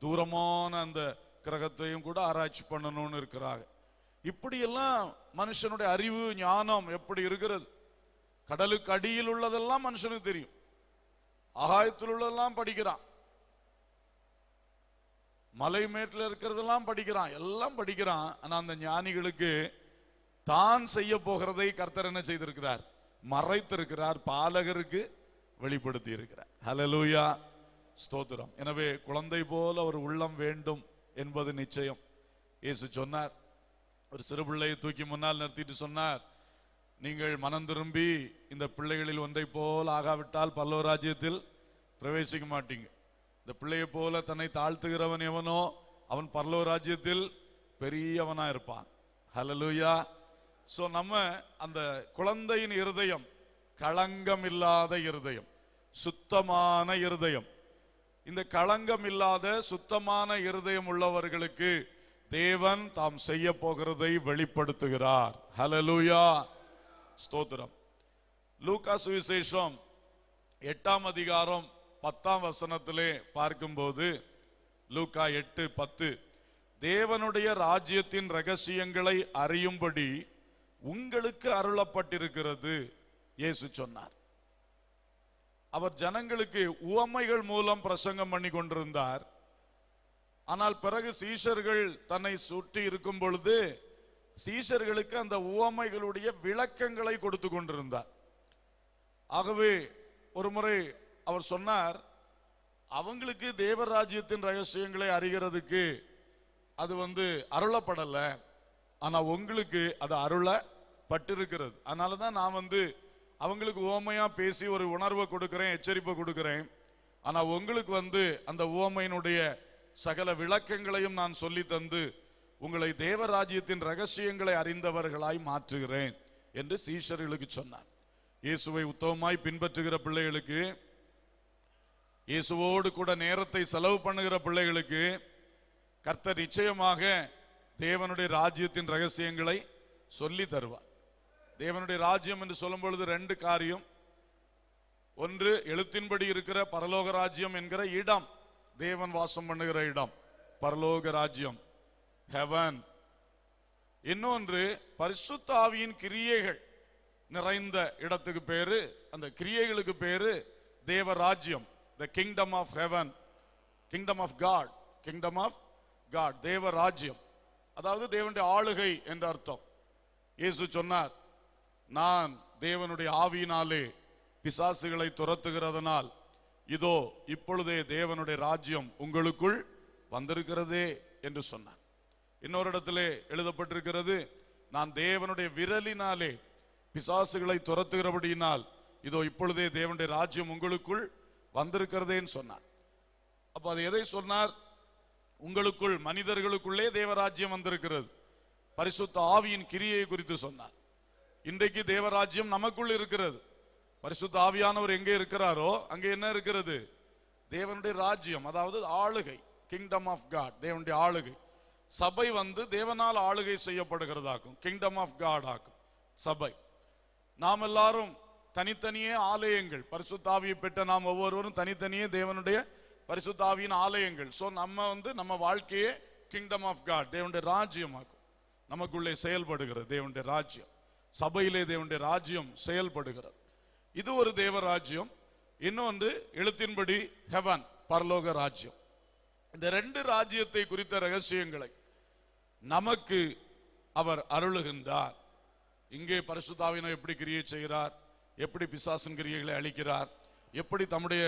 Speaker 1: தூரமான அந்த கிரகத்தையும் கூட ஆராய்ச்சி பண்ணணும்னு இருக்கிறாங்க இப்படியெல்லாம் மனுஷனுடைய அறிவு ஞானம் எப்படி இருக்கிறது கடலுக்கு அடியில் உள்ளதெல்லாம் மனுஷனுக்கு தெரியும் ஆகாயத்தில் உள்ளதெல்லாம் படிக்கிறான் மலை மேட்டில் இருக்கிறதெல்லாம் படிக்கிறான் எல்லாம் படிக்கிறான் ஆனா அந்த ஞானிகளுக்கு தான் செய்ய போகிறதை கர்த்தர் என்ன செய்திருக்கிறார் மறைத்திருக்கிறார் பாலகருக்கு வெளிப்படுத்தி இருக்கிறார் ஹலலூயா ஸ்தோத்திரம் எனவே குழந்தை போல ஒரு உள்ளம் வேண்டும் என்பது நிச்சயம் இயேசு சொன்னார் ஒரு சிறுபிள்ளையை தூக்கி முன்னால் நிறுத்திட்டு சொன்னார் நீங்கள் மனம் திரும்பி இந்த பிள்ளைகளில் ஒன்றை போல் ஆகாவிட்டால் பல்லவ ராஜ்யத்தில் பிரவேசிக்க மாட்டீங்க இந்த பிள்ளையை போல தன்னை தாழ்த்துகிறவன் எவனோ அவன் பல்லவ ராஜ்யத்தில் பெரியவனா இருப்பான் ஹலலூயா ஸோ நம்ம அந்த குழந்தையின் இருதயம் களங்கம் இல்லாத இருதயம் சுத்தமான இருதயம் இந்த களங்கம் இல்லாத சுத்தமான இருதயம் உள்ளவர்களுக்கு தேவன் தாம் செய்ய போகிறதை வெளிப்படுத்துகிறார் ஹலலூயா ஸ்தோத்திரம் லூகா சுவிசேஷம் எட்டாம் அதிகாரம் பத்தாம் வசனத்திலே பார்க்கும்போது லூகா எட்டு பத்து தேவனுடைய ராஜ்யத்தின் ரகசியங்களை அறியும்படி உங்களுக்கு அருளப்பட்டிருக்கிறது இயேசு சொன்னார் அவர் ஜனங்களுக்கு உவமைகள் மூலம் பிரசங்கம் பண்ணி கொண்டிருந்தார் ஆனால் பிறகு சீஷர்கள் தன்னை சுற்றி இருக்கும் பொழுது சீஷர்களுக்கு அந்த உவமைகளுடைய விளக்கங்களை கொடுத்து கொண்டிருந்தார் ஆகவே ஒரு முறை அவர் சொன்னார் அவங்களுக்கு தேவராஜ்யத்தின் ரகசியங்களை அறிகிறதுக்கு அது வந்து அருளப்படல ஆனா உங்களுக்கு அது அருளப்பட்டிருக்கிறது அதனால தான் நான் வந்து அவங்களுக்கு ஓமையா பேசி ஒரு உணர்வை கொடுக்கிறேன் எச்சரிப்பை கொடுக்கிறேன் ஆனா உங்களுக்கு வந்து அந்த ஓமையினுடைய சகல விளக்கங்களையும் நான் சொல்லி தந்து உங்களை தேவராஜ்யத்தின் ரகசியங்களை அறிந்தவர்களாய் மாற்றுகிறேன் என்று சீஷர்களுக்கு சொன்னார் இயேசுவை உத்தமமாய் பின்பற்றுகிற பிள்ளைகளுக்கு இயேசுவோடு கூட நேரத்தை செலவு பண்ணுகிற பிள்ளைகளுக்கு கர்த்த நிச்சயமாக தேவனுடைய ராஜ்யத்தின் ரகசியங்களை சொல்லி தருவார் தேவனுடைய ராஜ்யம் என்று சொல்லும் பொழுது ரெண்டு காரியம் ஒன்று எழுத்தின்படி இருக்கிற பரலோக ராஜ்யம் என்கிற இடம் தேவன் வாசம் பண்ணுகிற இடம் பரலோக ராஜ்யம் ஹெவன் இன்னொன்று பரிசுத்தாவியின் கிரியைகள் நிறைந்த இடத்துக்கு பேரு அந்த கிரியைகளுக்கு பேரு தேவ ராஜ்யம் the kingdom of heaven kingdom of God kingdom of God தேவ ராஜ்யம் அதாவது தேவனுடைய ஆளுகை என்ற அர்த்தம் இயேசு சொன்னார் நான் தேவனுடைய ஆவியினாலே பிசாசுகளை துரத்துகிறதனால் இதோ இப்பொழுதே தேவனுடைய ராஜ்யம் உங்களுக்குள் வந்திருக்கிறதே என்று சொன்னார் இன்னொரு இடத்திலே எழுதப்பட்டிருக்கிறது நான் தேவனுடைய விரலினாலே பிசாசுகளை துரத்துகிறபடியினால் இதோ இப்பொழுதே தேவனுடைய ராஜ்யம் உங்களுக்குள் வந்திருக்கிறதேன்னு சொன்னார் அப்போ அது எதை சொன்னார் உங்களுக்குள் மனிதர்களுக்குள்ளே தேவராஜ்யம் வந்திருக்கிறது பரிசுத்த ஆவியின் கிரியை குறித்து சொன்னார் இன்றைக்கு தேவராஜ்யம் நமக்குள் இருக்கிறது பரிசுத்த ஆவியானவர் எங்கே இருக்கிறாரோ அங்கே என்ன இருக்கிறது தேவனுடைய ராஜ்யம் அதாவது ஆளுகை கிங்டம் ஆஃப் காட் தேவனுடைய ஆளுகை சபை வந்து தேவனால் ஆளுகை செய்யப்படுகிறதாக்கும் கிங்டம் ஆஃப் காட் ஆகும் சபை நாம் எல்லாரும் தனித்தனியே ஆலயங்கள் பரிசுத்தாவியை பெற்ற நாம் ஒவ்வொருவரும் தனித்தனியே தேவனுடைய பரிசுத்தாவியின் ஆலயங்கள் ஸோ நம்ம வந்து நம்ம வாழ்க்கையே கிங்டம் ஆஃப் காட் தேவனுடைய ஆகும் நமக்குள்ளே செயல்படுகிறது தேவனுடைய ராஜ்யம் சபையிலே தேவனுடைய ராஜ்யம் செயல்படுகிறது இது ஒரு தேவ ராஜ்யம் இன்னொன்று எழுத்தின்படி ஹெவன் பரலோக ராஜ்யம் இந்த ரெண்டு ராஜ்யத்தை குறித்த ரகசியங்களை நமக்கு அவர் அருளுகின்றார் இங்கே பரிசுத்தாவினை எப்படி கிரியை செய்கிறார் எப்படி பிசாசன் கிரியைகளை அளிக்கிறார் எப்படி தம்முடைய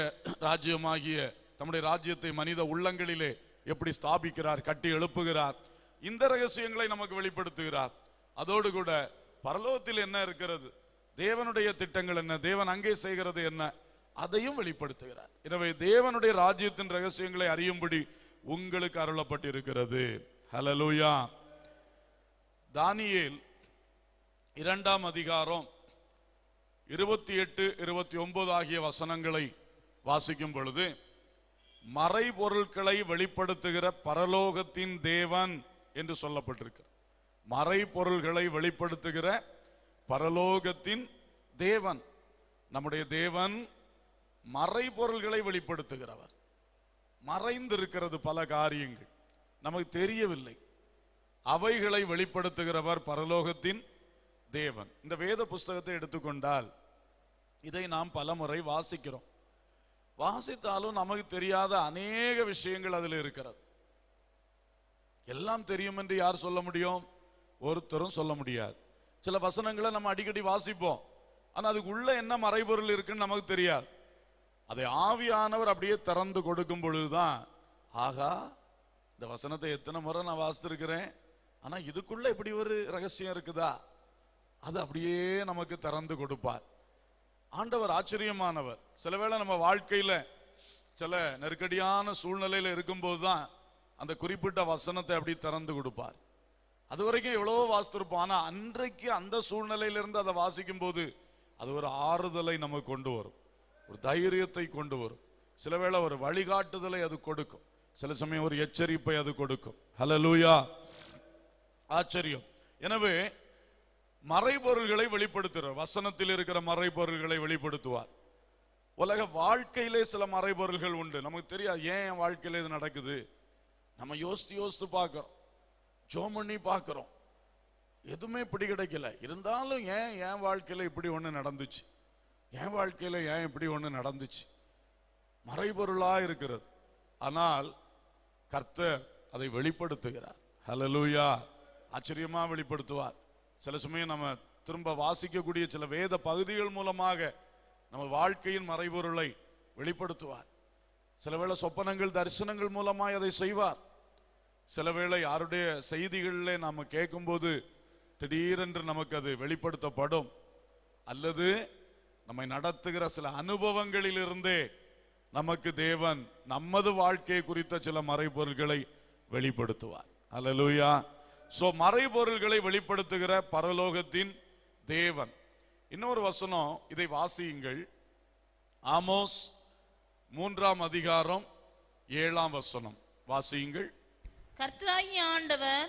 Speaker 1: ராஜ்யமாகிய தம்முடைய ராஜ்யத்தை மனித உள்ளங்களிலே எப்படி ஸ்தாபிக்கிறார் கட்டி எழுப்புகிறார் இந்த ரகசியங்களை நமக்கு வெளிப்படுத்துகிறார் அதோடு கூட பரலோகத்தில் என்ன இருக்கிறது தேவனுடைய திட்டங்கள் என்ன தேவன் அங்கே செய்கிறது என்ன அதையும் வெளிப்படுத்துகிறார் எனவே தேவனுடைய ராஜ்யத்தின் ரகசியங்களை அறியும்படி உங்களுக்கு அருளப்பட்டிருக்கிறது ஹலலூயா தானியேல் இரண்டாம் அதிகாரம் இருபத்தி எட்டு இருபத்தி ஒன்பது ஆகிய வசனங்களை வாசிக்கும் பொழுது மறைபொருட்களை வெளிப்படுத்துகிற பரலோகத்தின் தேவன் என்று சொல்லப்பட்டிருக்கிறார் பொருள்களை வெளிப்படுத்துகிற பரலோகத்தின் தேவன் நம்முடைய தேவன் பொருள்களை வெளிப்படுத்துகிறவர் மறைந்திருக்கிறது பல காரியங்கள் நமக்கு தெரியவில்லை அவைகளை வெளிப்படுத்துகிறவர் பரலோகத்தின் தேவன் இந்த வேத புஸ்தகத்தை எடுத்துக்கொண்டால் இதை நாம் பலமுறை வாசிக்கிறோம் வாசித்தாலும் நமக்கு தெரியாத அநேக விஷயங்கள் அதில் இருக்கிறது எல்லாம் தெரியும் என்று யார் சொல்ல முடியும் ஒருத்தரும் சொல்ல முடியாது சில வசனங்களை நம்ம அடிக்கடி வாசிப்போம் ஆனால் அதுக்குள்ள என்ன மறைபொருள் இருக்குன்னு நமக்கு தெரியாது அதை ஆவியானவர் அப்படியே திறந்து கொடுக்கும் பொழுதுதான் ஆகா இந்த வசனத்தை எத்தனை முறை நான் வாசித்திருக்கிறேன் ஆனால் இதுக்குள்ள இப்படி ஒரு ரகசியம் இருக்குதா அது அப்படியே நமக்கு திறந்து கொடுப்பார் ஆண்டவர் ஆச்சரியமானவர் சில வேளை நம்ம வாழ்க்கையில் சில நெருக்கடியான சூழ்நிலையில் இருக்கும்போது தான் அந்த குறிப்பிட்ட வசனத்தை அப்படி திறந்து கொடுப்பார் அது வரைக்கும் எவ்வளவோ வாசித்திருப்போம் ஆனால் அன்றைக்கு அந்த சூழ்நிலையிலிருந்து அதை வாசிக்கும் போது அது ஒரு ஆறுதலை நமக்கு கொண்டு வரும் ஒரு தைரியத்தை கொண்டு வரும் சில வேளை ஒரு வழிகாட்டுதலை அது கொடுக்கும் சில சமயம் ஒரு எச்சரிப்பை அது கொடுக்கும் ஹலலூயா ஆச்சரியம் எனவே மறைபொருள்களை வெளிப்படுத்துகிறார் வசனத்தில் இருக்கிற மறைபொருள்களை வெளிப்படுத்துவார் உலக வாழ்க்கையிலே சில மறைபொருள்கள் உண்டு நமக்கு தெரியாது ஏன் என் வாழ்க்கையில இது நடக்குது நம்ம யோசித்து யோசித்து பார்க்குறோம் ஜோமண்ணி பாக்குறோம் பார்க்குறோம் எதுவுமே இப்படி கிடைக்கல இருந்தாலும் ஏன் என் வாழ்க்கையில் இப்படி ஒன்று நடந்துச்சு என் வாழ்க்கையில் ஏன் இப்படி ஒன்று நடந்துச்சு மறைபொருளாக இருக்கிறது ஆனால் கர்த்தர் அதை வெளிப்படுத்துகிறார் ஹலலூயா ஆச்சரியமா வெளிப்படுத்துவார் சில சமயம் நம்ம திரும்ப வாசிக்கக்கூடிய சில வேத பகுதிகள் மூலமாக நம்ம வாழ்க்கையின் மறைபொருளை வெளிப்படுத்துவார் சில வேளை சொப்பனங்கள் தரிசனங்கள் மூலமாய் அதை செய்வார் சில வேளை யாருடைய செய்திகளில் நாம் கேட்கும்போது திடீரென்று நமக்கு அது வெளிப்படுத்தப்படும் அல்லது நம்மை நடத்துகிற சில அனுபவங்களிலிருந்தே நமக்கு தேவன் நமது வாழ்க்கை குறித்த சில மறைபொருள்களை வெளிப்படுத்துவார் அலலூயா சோ மறைபொருள்களை வெளிப்படுத்துகிற பரலோகத்தின் தேவன் இன்னொரு வசனம் இதை வாசியுங்கள் ஆமோஸ் மூன்றாம் அதிகாரம் ஏழாம் வசனம் வாசியுங்கள் கர்த்தராகிய ஆண்டவர்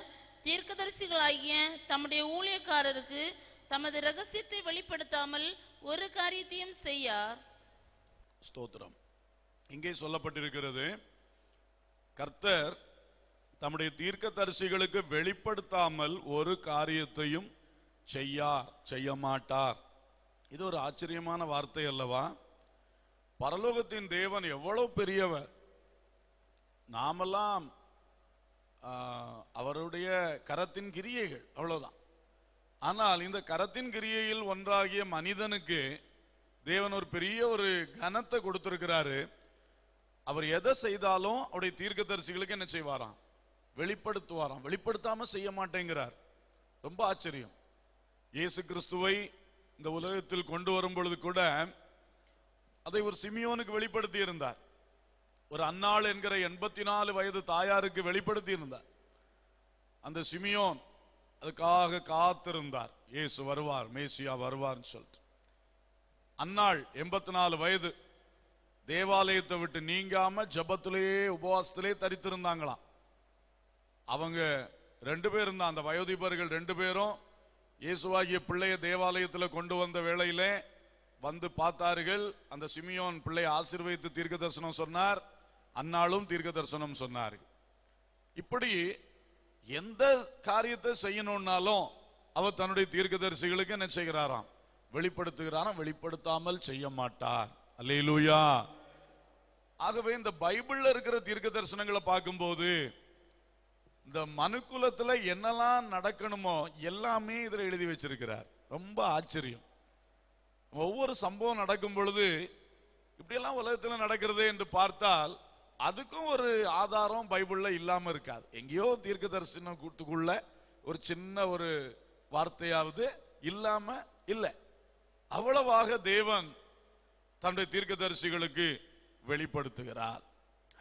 Speaker 1: தீர்க்கதரிசிகளாகிய தம்முடைய ஊழியக்காரருக்கு தமது ரகசியத்தை வெளிப்படுத்தாமல் ஒரு காரியத்தையும் செய்யார் ஸ்தோத்திரம் இங்கே சொல்லப்பட்டிருக்கிறது கர்த்தர் தம்முடைய தீர்க்க தரிசிகளுக்கு வெளிப்படுத்தாமல் ஒரு காரியத்தையும் செய்யார் செய்ய மாட்டார் இது ஒரு ஆச்சரியமான வார்த்தை அல்லவா பரலோகத்தின் தேவன் எவ்வளவு பெரியவர் நாமெல்லாம் அவருடைய கரத்தின் கிரியைகள் அவ்வளவுதான் ஆனால் இந்த கரத்தின் கிரியையில் ஒன்றாகிய மனிதனுக்கு தேவன் ஒரு பெரிய ஒரு கனத்தை கொடுத்திருக்கிறாரு அவர் எதை செய்தாலும் அவருடைய தீர்க்கதரிசிகளுக்கு என்ன செய்வாராம் வெளிப்படுத்துவாராம் வெளிப்படுத்தாம செய்ய மாட்டேங்கிறார் ரொம்ப ஆச்சரியம் இயேசு கிறிஸ்துவை இந்த உலகத்தில் கொண்டு வரும் பொழுது கூட அதை ஒரு சிமியோனுக்கு வெளிப்படுத்தி இருந்தார் ஒரு அன்னாள் என்கிற எண்பத்தி நாலு வயது தாயாருக்கு வெளிப்படுத்தி இருந்தார் அந்த சிமியோன் அதுக்காக காத்திருந்தார் இயேசு வருவார் மேசியா வருவார்னு சொல்லிட்டு அன்னாள் எண்பத்தி நாலு வயது தேவாலயத்தை விட்டு நீங்காம ஜபத்திலேயே உபவாசத்திலே தரித்திருந்தாங்களாம் அவங்க ரெண்டு பேரும் தான் அந்த வயோதிபர்கள் ரெண்டு பேரும் இயேசுவாகிய பிள்ளைய தேவாலயத்தில் கொண்டு வந்த வேளையில வந்து பார்த்தார்கள் அந்த சிமியோன் பிள்ளையை ஆசீர்வதித்து தீர்க்க தரிசனம் சொன்னார் அன்னாலும் தீர்க்க தரிசனம் சொன்னார் இப்படி எந்த காரியத்தை செய்யணும்னாலும் அவர் தன்னுடைய தீர்க்கதரிசிகளுக்கு என்ன செய்கிறாராம் வெளிப்படுத்துகிறாராம் வெளிப்படுத்தாமல் செய்ய மாட்டார் அல்லேலூயா ஆகவே இந்த பைபிள்ல இருக்கிற தீர்க்க தரிசனங்களை பார்க்கும்போது இந்த மனுக்குலத்துல என்னெல்லாம் நடக்கணுமோ எல்லாமே இதில் எழுதி வச்சிருக்கிறார் ரொம்ப ஆச்சரியம் ஒவ்வொரு சம்பவம் நடக்கும் பொழுது இப்படியெல்லாம் உலகத்தில் நடக்கிறது என்று பார்த்தால் அதுக்கும் ஒரு ஆதாரம் பைபிள்ல இல்லாமல் இருக்காது எங்கேயோ தீர்க்க தரிசனம் கூட்டுக்குள்ள ஒரு சின்ன ஒரு வார்த்தையாவது இல்லாம இல்லை அவ்வளவாக தேவன் தன்னுடைய தீர்க்கதரிசிகளுக்கு வெளிப்படுத்துகிறார்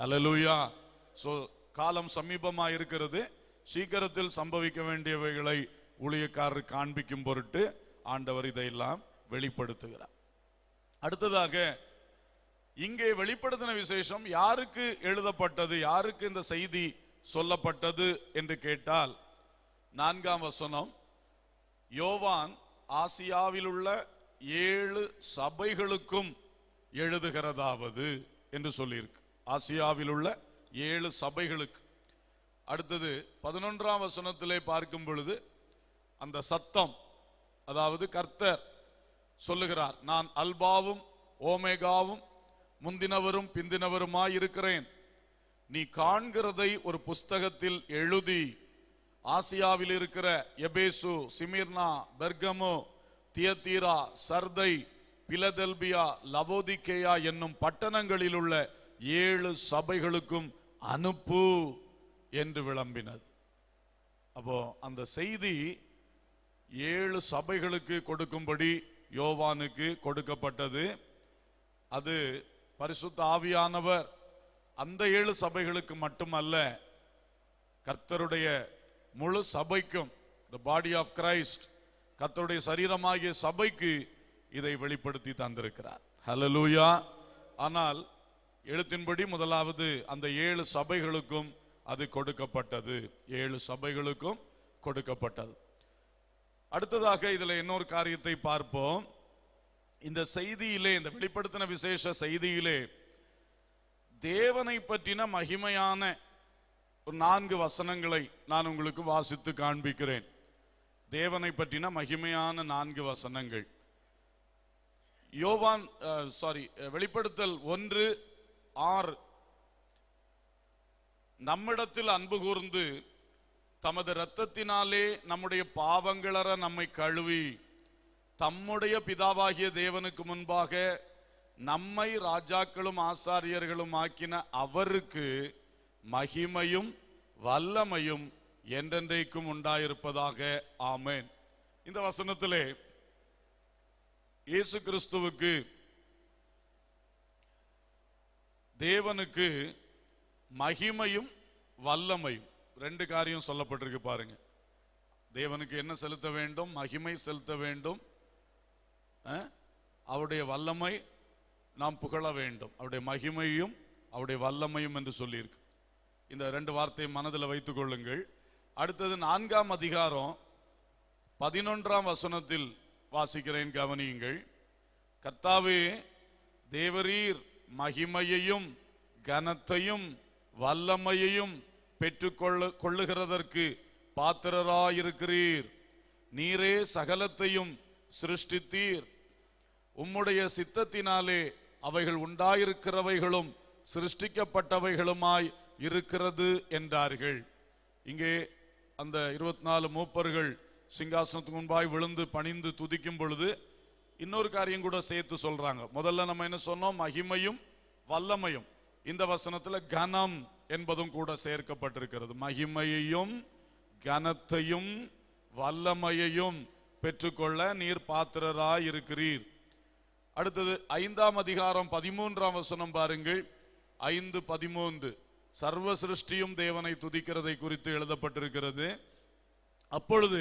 Speaker 1: ஹலலூயா சோ காலம் சமீபமா இருக்கிறது சீக்கிரத்தில் சம்பவிக்க வேண்டியவைகளை ஊழியக்காரர் காண்பிக்கும் பொருட்டு ஆண்டவர் இதையெல்லாம் வெளிப்படுத்துகிறார் அடுத்ததாக இங்கே வெளிப்படுத்தின விசேஷம் யாருக்கு எழுதப்பட்டது யாருக்கு இந்த செய்தி சொல்லப்பட்டது என்று கேட்டால் நான்காம் வசனம் யோவான் ஆசியாவில் உள்ள ஏழு சபைகளுக்கும் எழுதுகிறதாவது என்று சொல்லியிருக்கு ஆசியாவில் உள்ள ஏழு சபைகளுக்கு அடுத்தது பதினொன்றாம் வசனத்திலே பார்க்கும் பொழுது அந்த சத்தம் அதாவது கர்த்தர் சொல்லுகிறார் நான் அல்பாவும் ஓமேகாவும் முந்தினவரும் பிந்தினவருமாய் இருக்கிறேன் நீ காண்கிறதை ஒரு புஸ்தகத்தில் எழுதி ஆசியாவில் இருக்கிற எபேசு சிமிர்னா பெர்கமோ தியத்தீரா சர்தை பிலதெல்பியா லவோதிக்கேயா என்னும் பட்டணங்களில் உள்ள ஏழு சபைகளுக்கும் அனுப்பு என்று விளம்பினது அப்போ அந்த செய்தி ஏழு சபைகளுக்கு கொடுக்கும்படி யோவானுக்கு கொடுக்கப்பட்டது அது பரிசுத்த ஆவியானவர் அந்த ஏழு சபைகளுக்கு மட்டுமல்ல கர்த்தருடைய முழு சபைக்கும் த பாடி ஆஃப் கிரைஸ்ட் கர்த்தருடைய சரீரமாகிய சபைக்கு இதை வெளிப்படுத்தி தந்திருக்கிறார் ஹலலூயா ஆனால் எழுத்தின்படி முதலாவது அந்த ஏழு சபைகளுக்கும் அது கொடுக்கப்பட்டது ஏழு சபைகளுக்கும் கொடுக்கப்பட்டது அடுத்ததாக இதில் இன்னொரு காரியத்தை பார்ப்போம் இந்த செய்தியிலே இந்த வெளிப்படுத்தின விசேஷ செய்தியிலே தேவனை பற்றின மகிமையான ஒரு நான்கு வசனங்களை நான் உங்களுக்கு வாசித்து காண்பிக்கிறேன் தேவனை பற்றின மகிமையான நான்கு வசனங்கள் யோவான் சாரி வெளிப்படுத்தல் ஒன்று ஆறு நம்மிடத்தில் அன்பு கூர்ந்து தமது இரத்தத்தினாலே நம்முடைய பாவங்களற நம்மை கழுவி தம்முடைய பிதாவாகிய தேவனுக்கு முன்பாக நம்மை ராஜாக்களும் ஆசாரியர்களும் ஆக்கின அவருக்கு மகிமையும் வல்லமையும் என்றென்றைக்கும் உண்டாயிருப்பதாக ஆமேன் இந்த வசனத்திலே இயேசு கிறிஸ்துவுக்கு தேவனுக்கு மகிமையும் வல்லமையும் ரெண்டு காரியம் சொல்லப்பட்டிருக்கு பாருங்க தேவனுக்கு என்ன செலுத்த வேண்டும் மகிமை செலுத்த வேண்டும் அவருடைய வல்லமை நாம் புகழ வேண்டும் அவருடைய மகிமையும் அவருடைய வல்லமையும் என்று சொல்லியிருக்கு இந்த ரெண்டு வார்த்தையை மனதில் வைத்துக் கொள்ளுங்கள் அடுத்தது நான்காம் அதிகாரம் பதினொன்றாம் வசனத்தில் வாசிக்கிறேன் கவனியுங்கள் கர்த்தாவே தேவரீர் மகிமையையும் கனத்தையும் வல்லமையையும் பெற்றுக்கொள்ள கொள்ளுகிறதற்கு பாத்திரராயிருக்கிறீர் நீரே சகலத்தையும் சிருஷ்டித்தீர் உம்முடைய சித்தத்தினாலே அவைகள் உண்டாயிருக்கிறவைகளும் சிருஷ்டிக்கப்பட்டவைகளுமாய் இருக்கிறது என்றார்கள் இங்கே அந்த இருபத்தி நாலு மூப்பர்கள் சிங்காசனத்துக்கு முன்பாய் விழுந்து பணிந்து துதிக்கும் பொழுது இன்னொரு காரியம் கூட சேர்த்து சொல்றாங்க முதல்ல நம்ம என்ன சொன்னோம் மகிமையும் வல்லமையும் இந்த வசனத்துல கனம் என்பதும் கூட சேர்க்கப்பட்டிருக்கிறது மகிமையையும் கனத்தையும் வல்லமையையும் பெற்றுக்கொள்ள நீர் பாத்திரராய் இருக்கிறீர் அடுத்தது ஐந்தாம் அதிகாரம் பதிமூன்றாம் வசனம் பாருங்கள் ஐந்து பதிமூன்று சர்வ சிருஷ்டியும் தேவனை துதிக்கிறதை குறித்து எழுதப்பட்டிருக்கிறது அப்பொழுது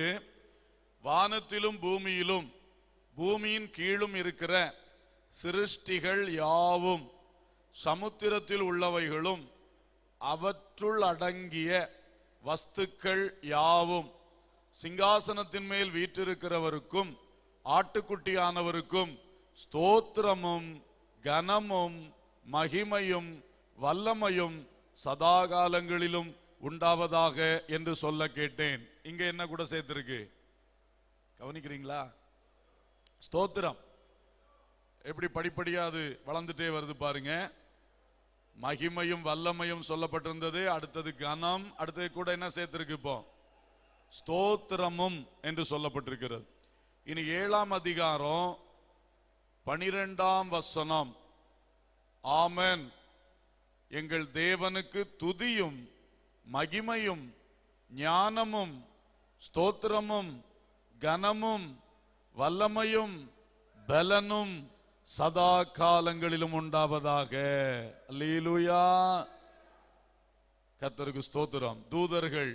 Speaker 1: வானத்திலும் பூமியிலும் பூமியின் கீழும் இருக்கிற சிருஷ்டிகள் யாவும் சமுத்திரத்தில் உள்ளவைகளும் அவற்றுள் அடங்கிய வஸ்துக்கள் யாவும் சிங்காசனத்தின் மேல் வீற்றிருக்கிறவருக்கும் ஆட்டுக்குட்டியானவருக்கும் ஸ்தோத்திரமும் கனமும் மகிமையும் வல்லமையும் சதாகாலங்களிலும் உண்டாவதாக என்று சொல்ல கேட்டேன் இங்க என்ன கூட சேர்த்திருக்கு கவனிக்கிறீங்களா ஸ்தோத்திரம் எப்படி படிப்படியாது அது வளர்ந்துட்டே வருது பாருங்க மகிமையும் வல்லமையும் சொல்லப்பட்டிருந்தது அடுத்தது கனம் அடுத்தது கூட என்ன சேர்த்திருக்கு இப்போ ஸ்தோத்திரமும் என்று சொல்லப்பட்டிருக்கிறது இனி ஏழாம் அதிகாரம் பனிரெண்டாம் வசனம் ஆமன் எங்கள் தேவனுக்கு துதியும் மகிமையும் ஞானமும் ஸ்தோத்திரமும் கனமும் வல்லமையும் பலனும் சதா காலங்களிலும் உண்டாவதாக லீலுயா கத்தருக்கு ஸ்தோத்திரம் தூதர்கள்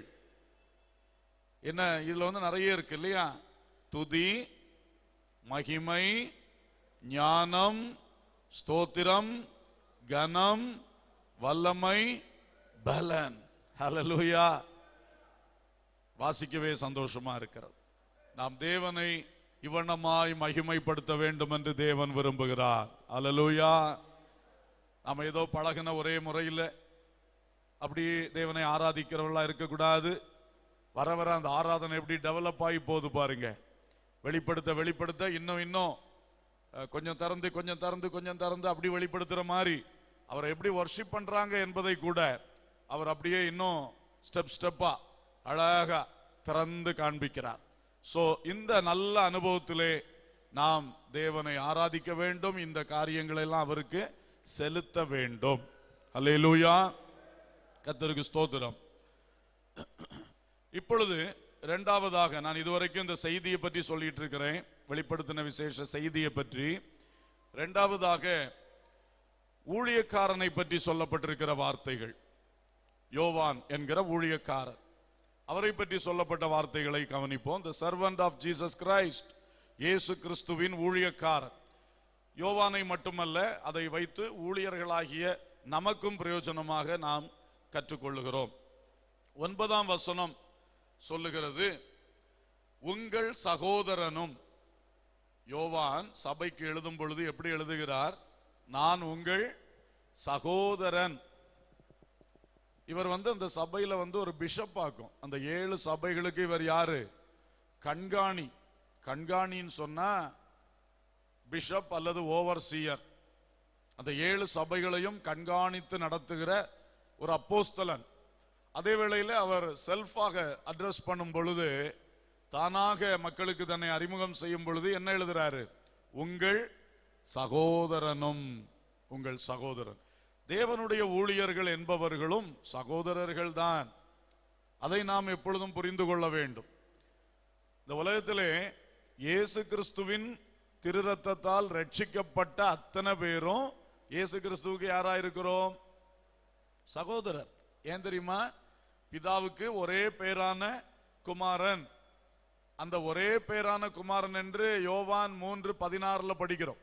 Speaker 1: என்ன இதுல வந்து நிறைய இருக்கு இல்லையா துதி மகிமை ஞானம் ஸ்தோத்திரம் கனம் வல்லமை பலன் ஹலலுயா வாசிக்கவே சந்தோஷமா இருக்கிறது நாம் தேவனை இவனமாய் மகிமைப்படுத்த வேண்டும் என்று தேவன் விரும்புகிறார் அலலூயா நாம் ஏதோ பழகின ஒரே முறையில் அப்படி தேவனை ஆராதிக்கிறவர்களா இருக்கக்கூடாது வர வர அந்த ஆராதனை எப்படி டெவலப் ஆகி போகுது பாருங்க வெளிப்படுத்த வெளிப்படுத்த இன்னும் இன்னும் கொஞ்சம் திறந்து கொஞ்சம் திறந்து கொஞ்சம் திறந்து அப்படி வெளிப்படுத்துகிற மாதிரி அவரை எப்படி ஒர்ஷிப் பண்ணுறாங்க என்பதை கூட அவர் அப்படியே இன்னும் ஸ்டெப் ஸ்டெப்பாக அழகாக திறந்து காண்பிக்கிறார் சோ இந்த நல்ல அனுபவத்திலே நாம் தேவனை ஆராதிக்க வேண்டும் இந்த காரியங்களை எல்லாம் அவருக்கு செலுத்த வேண்டும் அல்ல கத்தருக்கு ஸ்தோத்திரம் இப்பொழுது இரண்டாவதாக நான் இதுவரைக்கும் இந்த செய்தியை பற்றி சொல்லிட்டு இருக்கிறேன் வெளிப்படுத்தின விசேஷ செய்தியை பற்றி இரண்டாவதாக ஊழியக்காரனை பற்றி சொல்லப்பட்டிருக்கிற வார்த்தைகள் யோவான் என்கிற ஊழியக்காரன் அவரை பற்றி சொல்லப்பட்ட வார்த்தைகளை கவனிப்போம் the servant of Jesus Christ இயேசு கிறிஸ்துவின் ஊழியக்காரர் யோவானை மட்டுமல்ல அதை வைத்து ஊழியர்களாகிய நமக்கும் பிரயோஜனமாக நாம் கற்றுக்கொள்ளுகிறோம் ஒன்பதாம் வசனம் சொல்லுகிறது உங்கள் சகோதரனும் யோவான் சபைக்கு எழுதும் பொழுது எப்படி எழுதுகிறார் நான் உங்கள் சகோதரன் இவர் வந்து அந்த சபையில வந்து ஒரு பிஷப் ஆகும் அந்த ஏழு சபைகளுக்கு இவர் யாரு கண்காணி கண்காணின்னு சொன்னா பிஷப் அல்லது ஓவர் சீயர் அந்த ஏழு சபைகளையும் கண்காணித்து நடத்துகிற ஒரு அப்போஸ்தலன் அதே வேளையில் அவர் செல்ஃபாக அட்ரஸ் பண்ணும் பொழுது தானாக மக்களுக்கு தன்னை அறிமுகம் செய்யும் பொழுது என்ன எழுதுறாரு உங்கள் சகோதரனும் உங்கள் சகோதரன் தேவனுடைய ஊழியர்கள் என்பவர்களும் சகோதரர்கள் தான் அதை நாம் எப்பொழுதும் புரிந்து கொள்ள வேண்டும் இந்த உலகத்திலே இயேசு கிறிஸ்துவின் திருரத்தத்தால் ரட்சிக்கப்பட்ட அத்தனை பேரும் இயேசு கிறிஸ்துவுக்கு யாரா இருக்கிறோம் சகோதரர் ஏன் தெரியுமா பிதாவுக்கு ஒரே பேரான குமாரன் அந்த ஒரே பேரான குமாரன் என்று யோவான் மூன்று பதினாறுல படிக்கிறோம்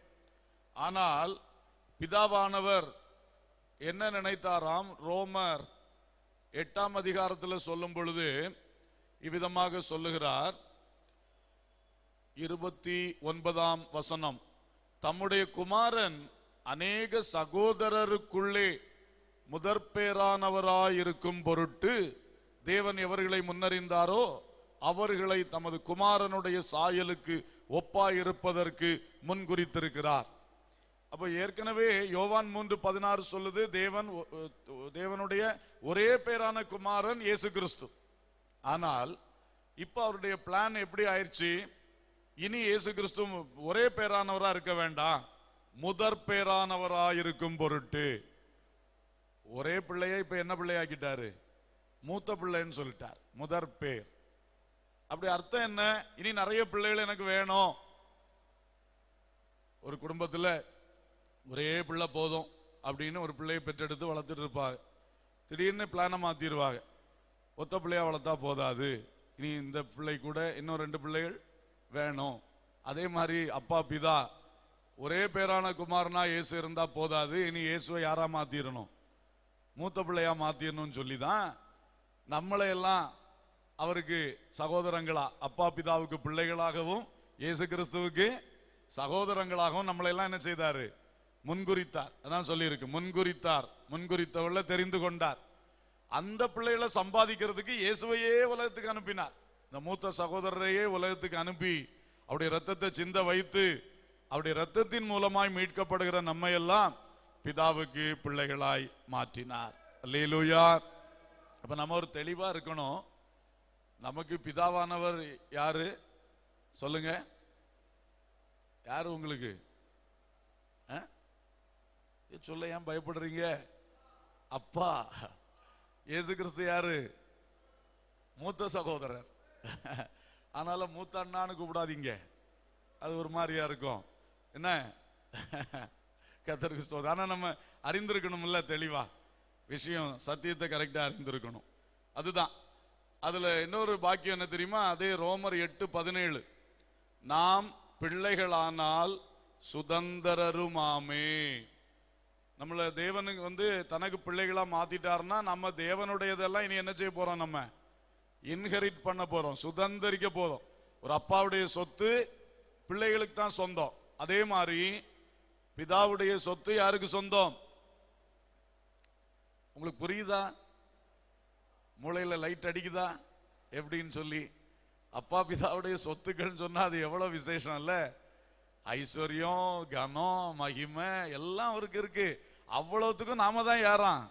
Speaker 1: ஆனால் பிதாவானவர் என்ன நினைத்தாராம் ரோமர் எட்டாம் அதிகாரத்தில் சொல்லும் பொழுது இவ்விதமாக சொல்லுகிறார் இருபத்தி ஒன்பதாம் வசனம் தம்முடைய குமாரன் அநேக சகோதரருக்குள்ளே முதற் பேரானவராயிருக்கும் பொருட்டு தேவன் எவர்களை முன்னறிந்தாரோ அவர்களை தமது குமாரனுடைய சாயலுக்கு ஒப்பாயிருப்பதற்கு முன்குறித்திருக்கிறார் அப்போ ஏற்கனவே யோவான் மூன்று பதினாறு சொல்லுது தேவன் தேவனுடைய ஒரே பேரான குமாரன் இயேசு கிறிஸ்து ஆனால் இப்போ அவருடைய பிளான் எப்படி ஆயிடுச்சு இனி இயேசு கிறிஸ்து ஒரே பேரானவரா இருக்க வேண்டாம் முதற் பேரானவரா இருக்கும் பொருட்டு ஒரே பிள்ளையை இப்ப என்ன பிள்ளையாக்கிட்டாரு மூத்த பிள்ளைன்னு சொல்லிட்டார் முதற் பேர் அப்படி அர்த்தம் என்ன இனி நிறைய பிள்ளைகள் எனக்கு வேணும் ஒரு குடும்பத்தில் ஒரே பிள்ளை போதும் அப்படின்னு ஒரு பிள்ளையை பெற்றெடுத்து வளர்த்துட்டு இருப்பாங்க திடீர்னு பிளானை மாற்றிடுவாங்க ஒத்த பிள்ளையாக வளர்த்தா போதாது இனி இந்த பிள்ளை கூட இன்னும் ரெண்டு பிள்ளைகள் வேணும் அதே மாதிரி அப்பா பிதா ஒரே பேரான குமாரனா இயேசு இருந்தால் போதாது இனி இயேசுவை யாராக மாற்றிடணும் மூத்த பிள்ளையாக மாற்றிடணும்னு சொல்லி தான் நம்மளையெல்லாம் அவருக்கு சகோதரங்களா அப்பா பிதாவுக்கு பிள்ளைகளாகவும் இயேசு கிறிஸ்துவுக்கு சகோதரங்களாகவும் நம்மளையெல்லாம் என்ன செய்தாரு முன்குறித்தார் அதான் சொல்லியிருக்கு முன்குறித்தார் முன்குறித்தவள தெரிந்து கொண்டார் அந்த பிள்ளைகளை சம்பாதிக்கிறதுக்கு இயேசுவையே உலகத்துக்கு அனுப்பினார் இந்த மூத்த சகோதரரையே உலகத்துக்கு அனுப்பி அவருடைய ரத்தத்தை சிந்த வைத்து அவருடைய ரத்தத்தின் மூலமாய் மீட்கப்படுகிற நம்மை எல்லாம் பிதாவுக்கு பிள்ளைகளாய் மாற்றினார் அல்லையிலூயா அப்ப நம்ம ஒரு தெளிவா இருக்கணும் நமக்கு பிதாவானவர் யாரு சொல்லுங்க யாரு உங்களுக்கு சொல்ல ஏன் பயப்படுறீங்க அப்பா இயேசு கிறிஸ்து யாரு மூத்த சகோதரர் அதனால மூத்த அண்ணான்னு கூப்பிடாதீங்க அது ஒரு மாதிரியா இருக்கும் என்ன கத்தருக்கு சோதர் ஆனால் நம்ம அறிந்திருக்கணும்ல தெளிவா விஷயம் சத்தியத்தை கரெக்டாக அறிந்திருக்கணும் அதுதான் அதில் இன்னொரு பாக்கியம் என்ன தெரியுமா அதே ரோமர் எட்டு பதினேழு நாம் பிள்ளைகளானால் சுதந்திரருமாமே நம்மளை தேவனுக்கு வந்து தனக்கு பிள்ளைகளாக மாற்றிட்டாருன்னா நம்ம தேவனுடையதெல்லாம் இனி என்ன செய்ய போகிறோம் நம்ம இன்ஹெரிட் பண்ண போகிறோம் சுதந்திரிக்க போதும் ஒரு அப்பாவுடைய சொத்து பிள்ளைகளுக்கு தான் சொந்தம் அதே மாதிரி பிதாவுடைய சொத்து யாருக்கு சொந்தம் உங்களுக்கு புரியுதா மூளையில லைட் அடிக்குதா எப்படின்னு சொல்லி அப்பா பிதாவுடைய சொத்துக்கள்னு சொன்னால் அது எவ்வளோ விசேஷம் இல்லை ஐஸ்வர்யம் கனம் மகிமை எல்லாம் அவருக்கு இருக்கு அவ்வளவுத்துக்கும் நாம தான் ஏறோம்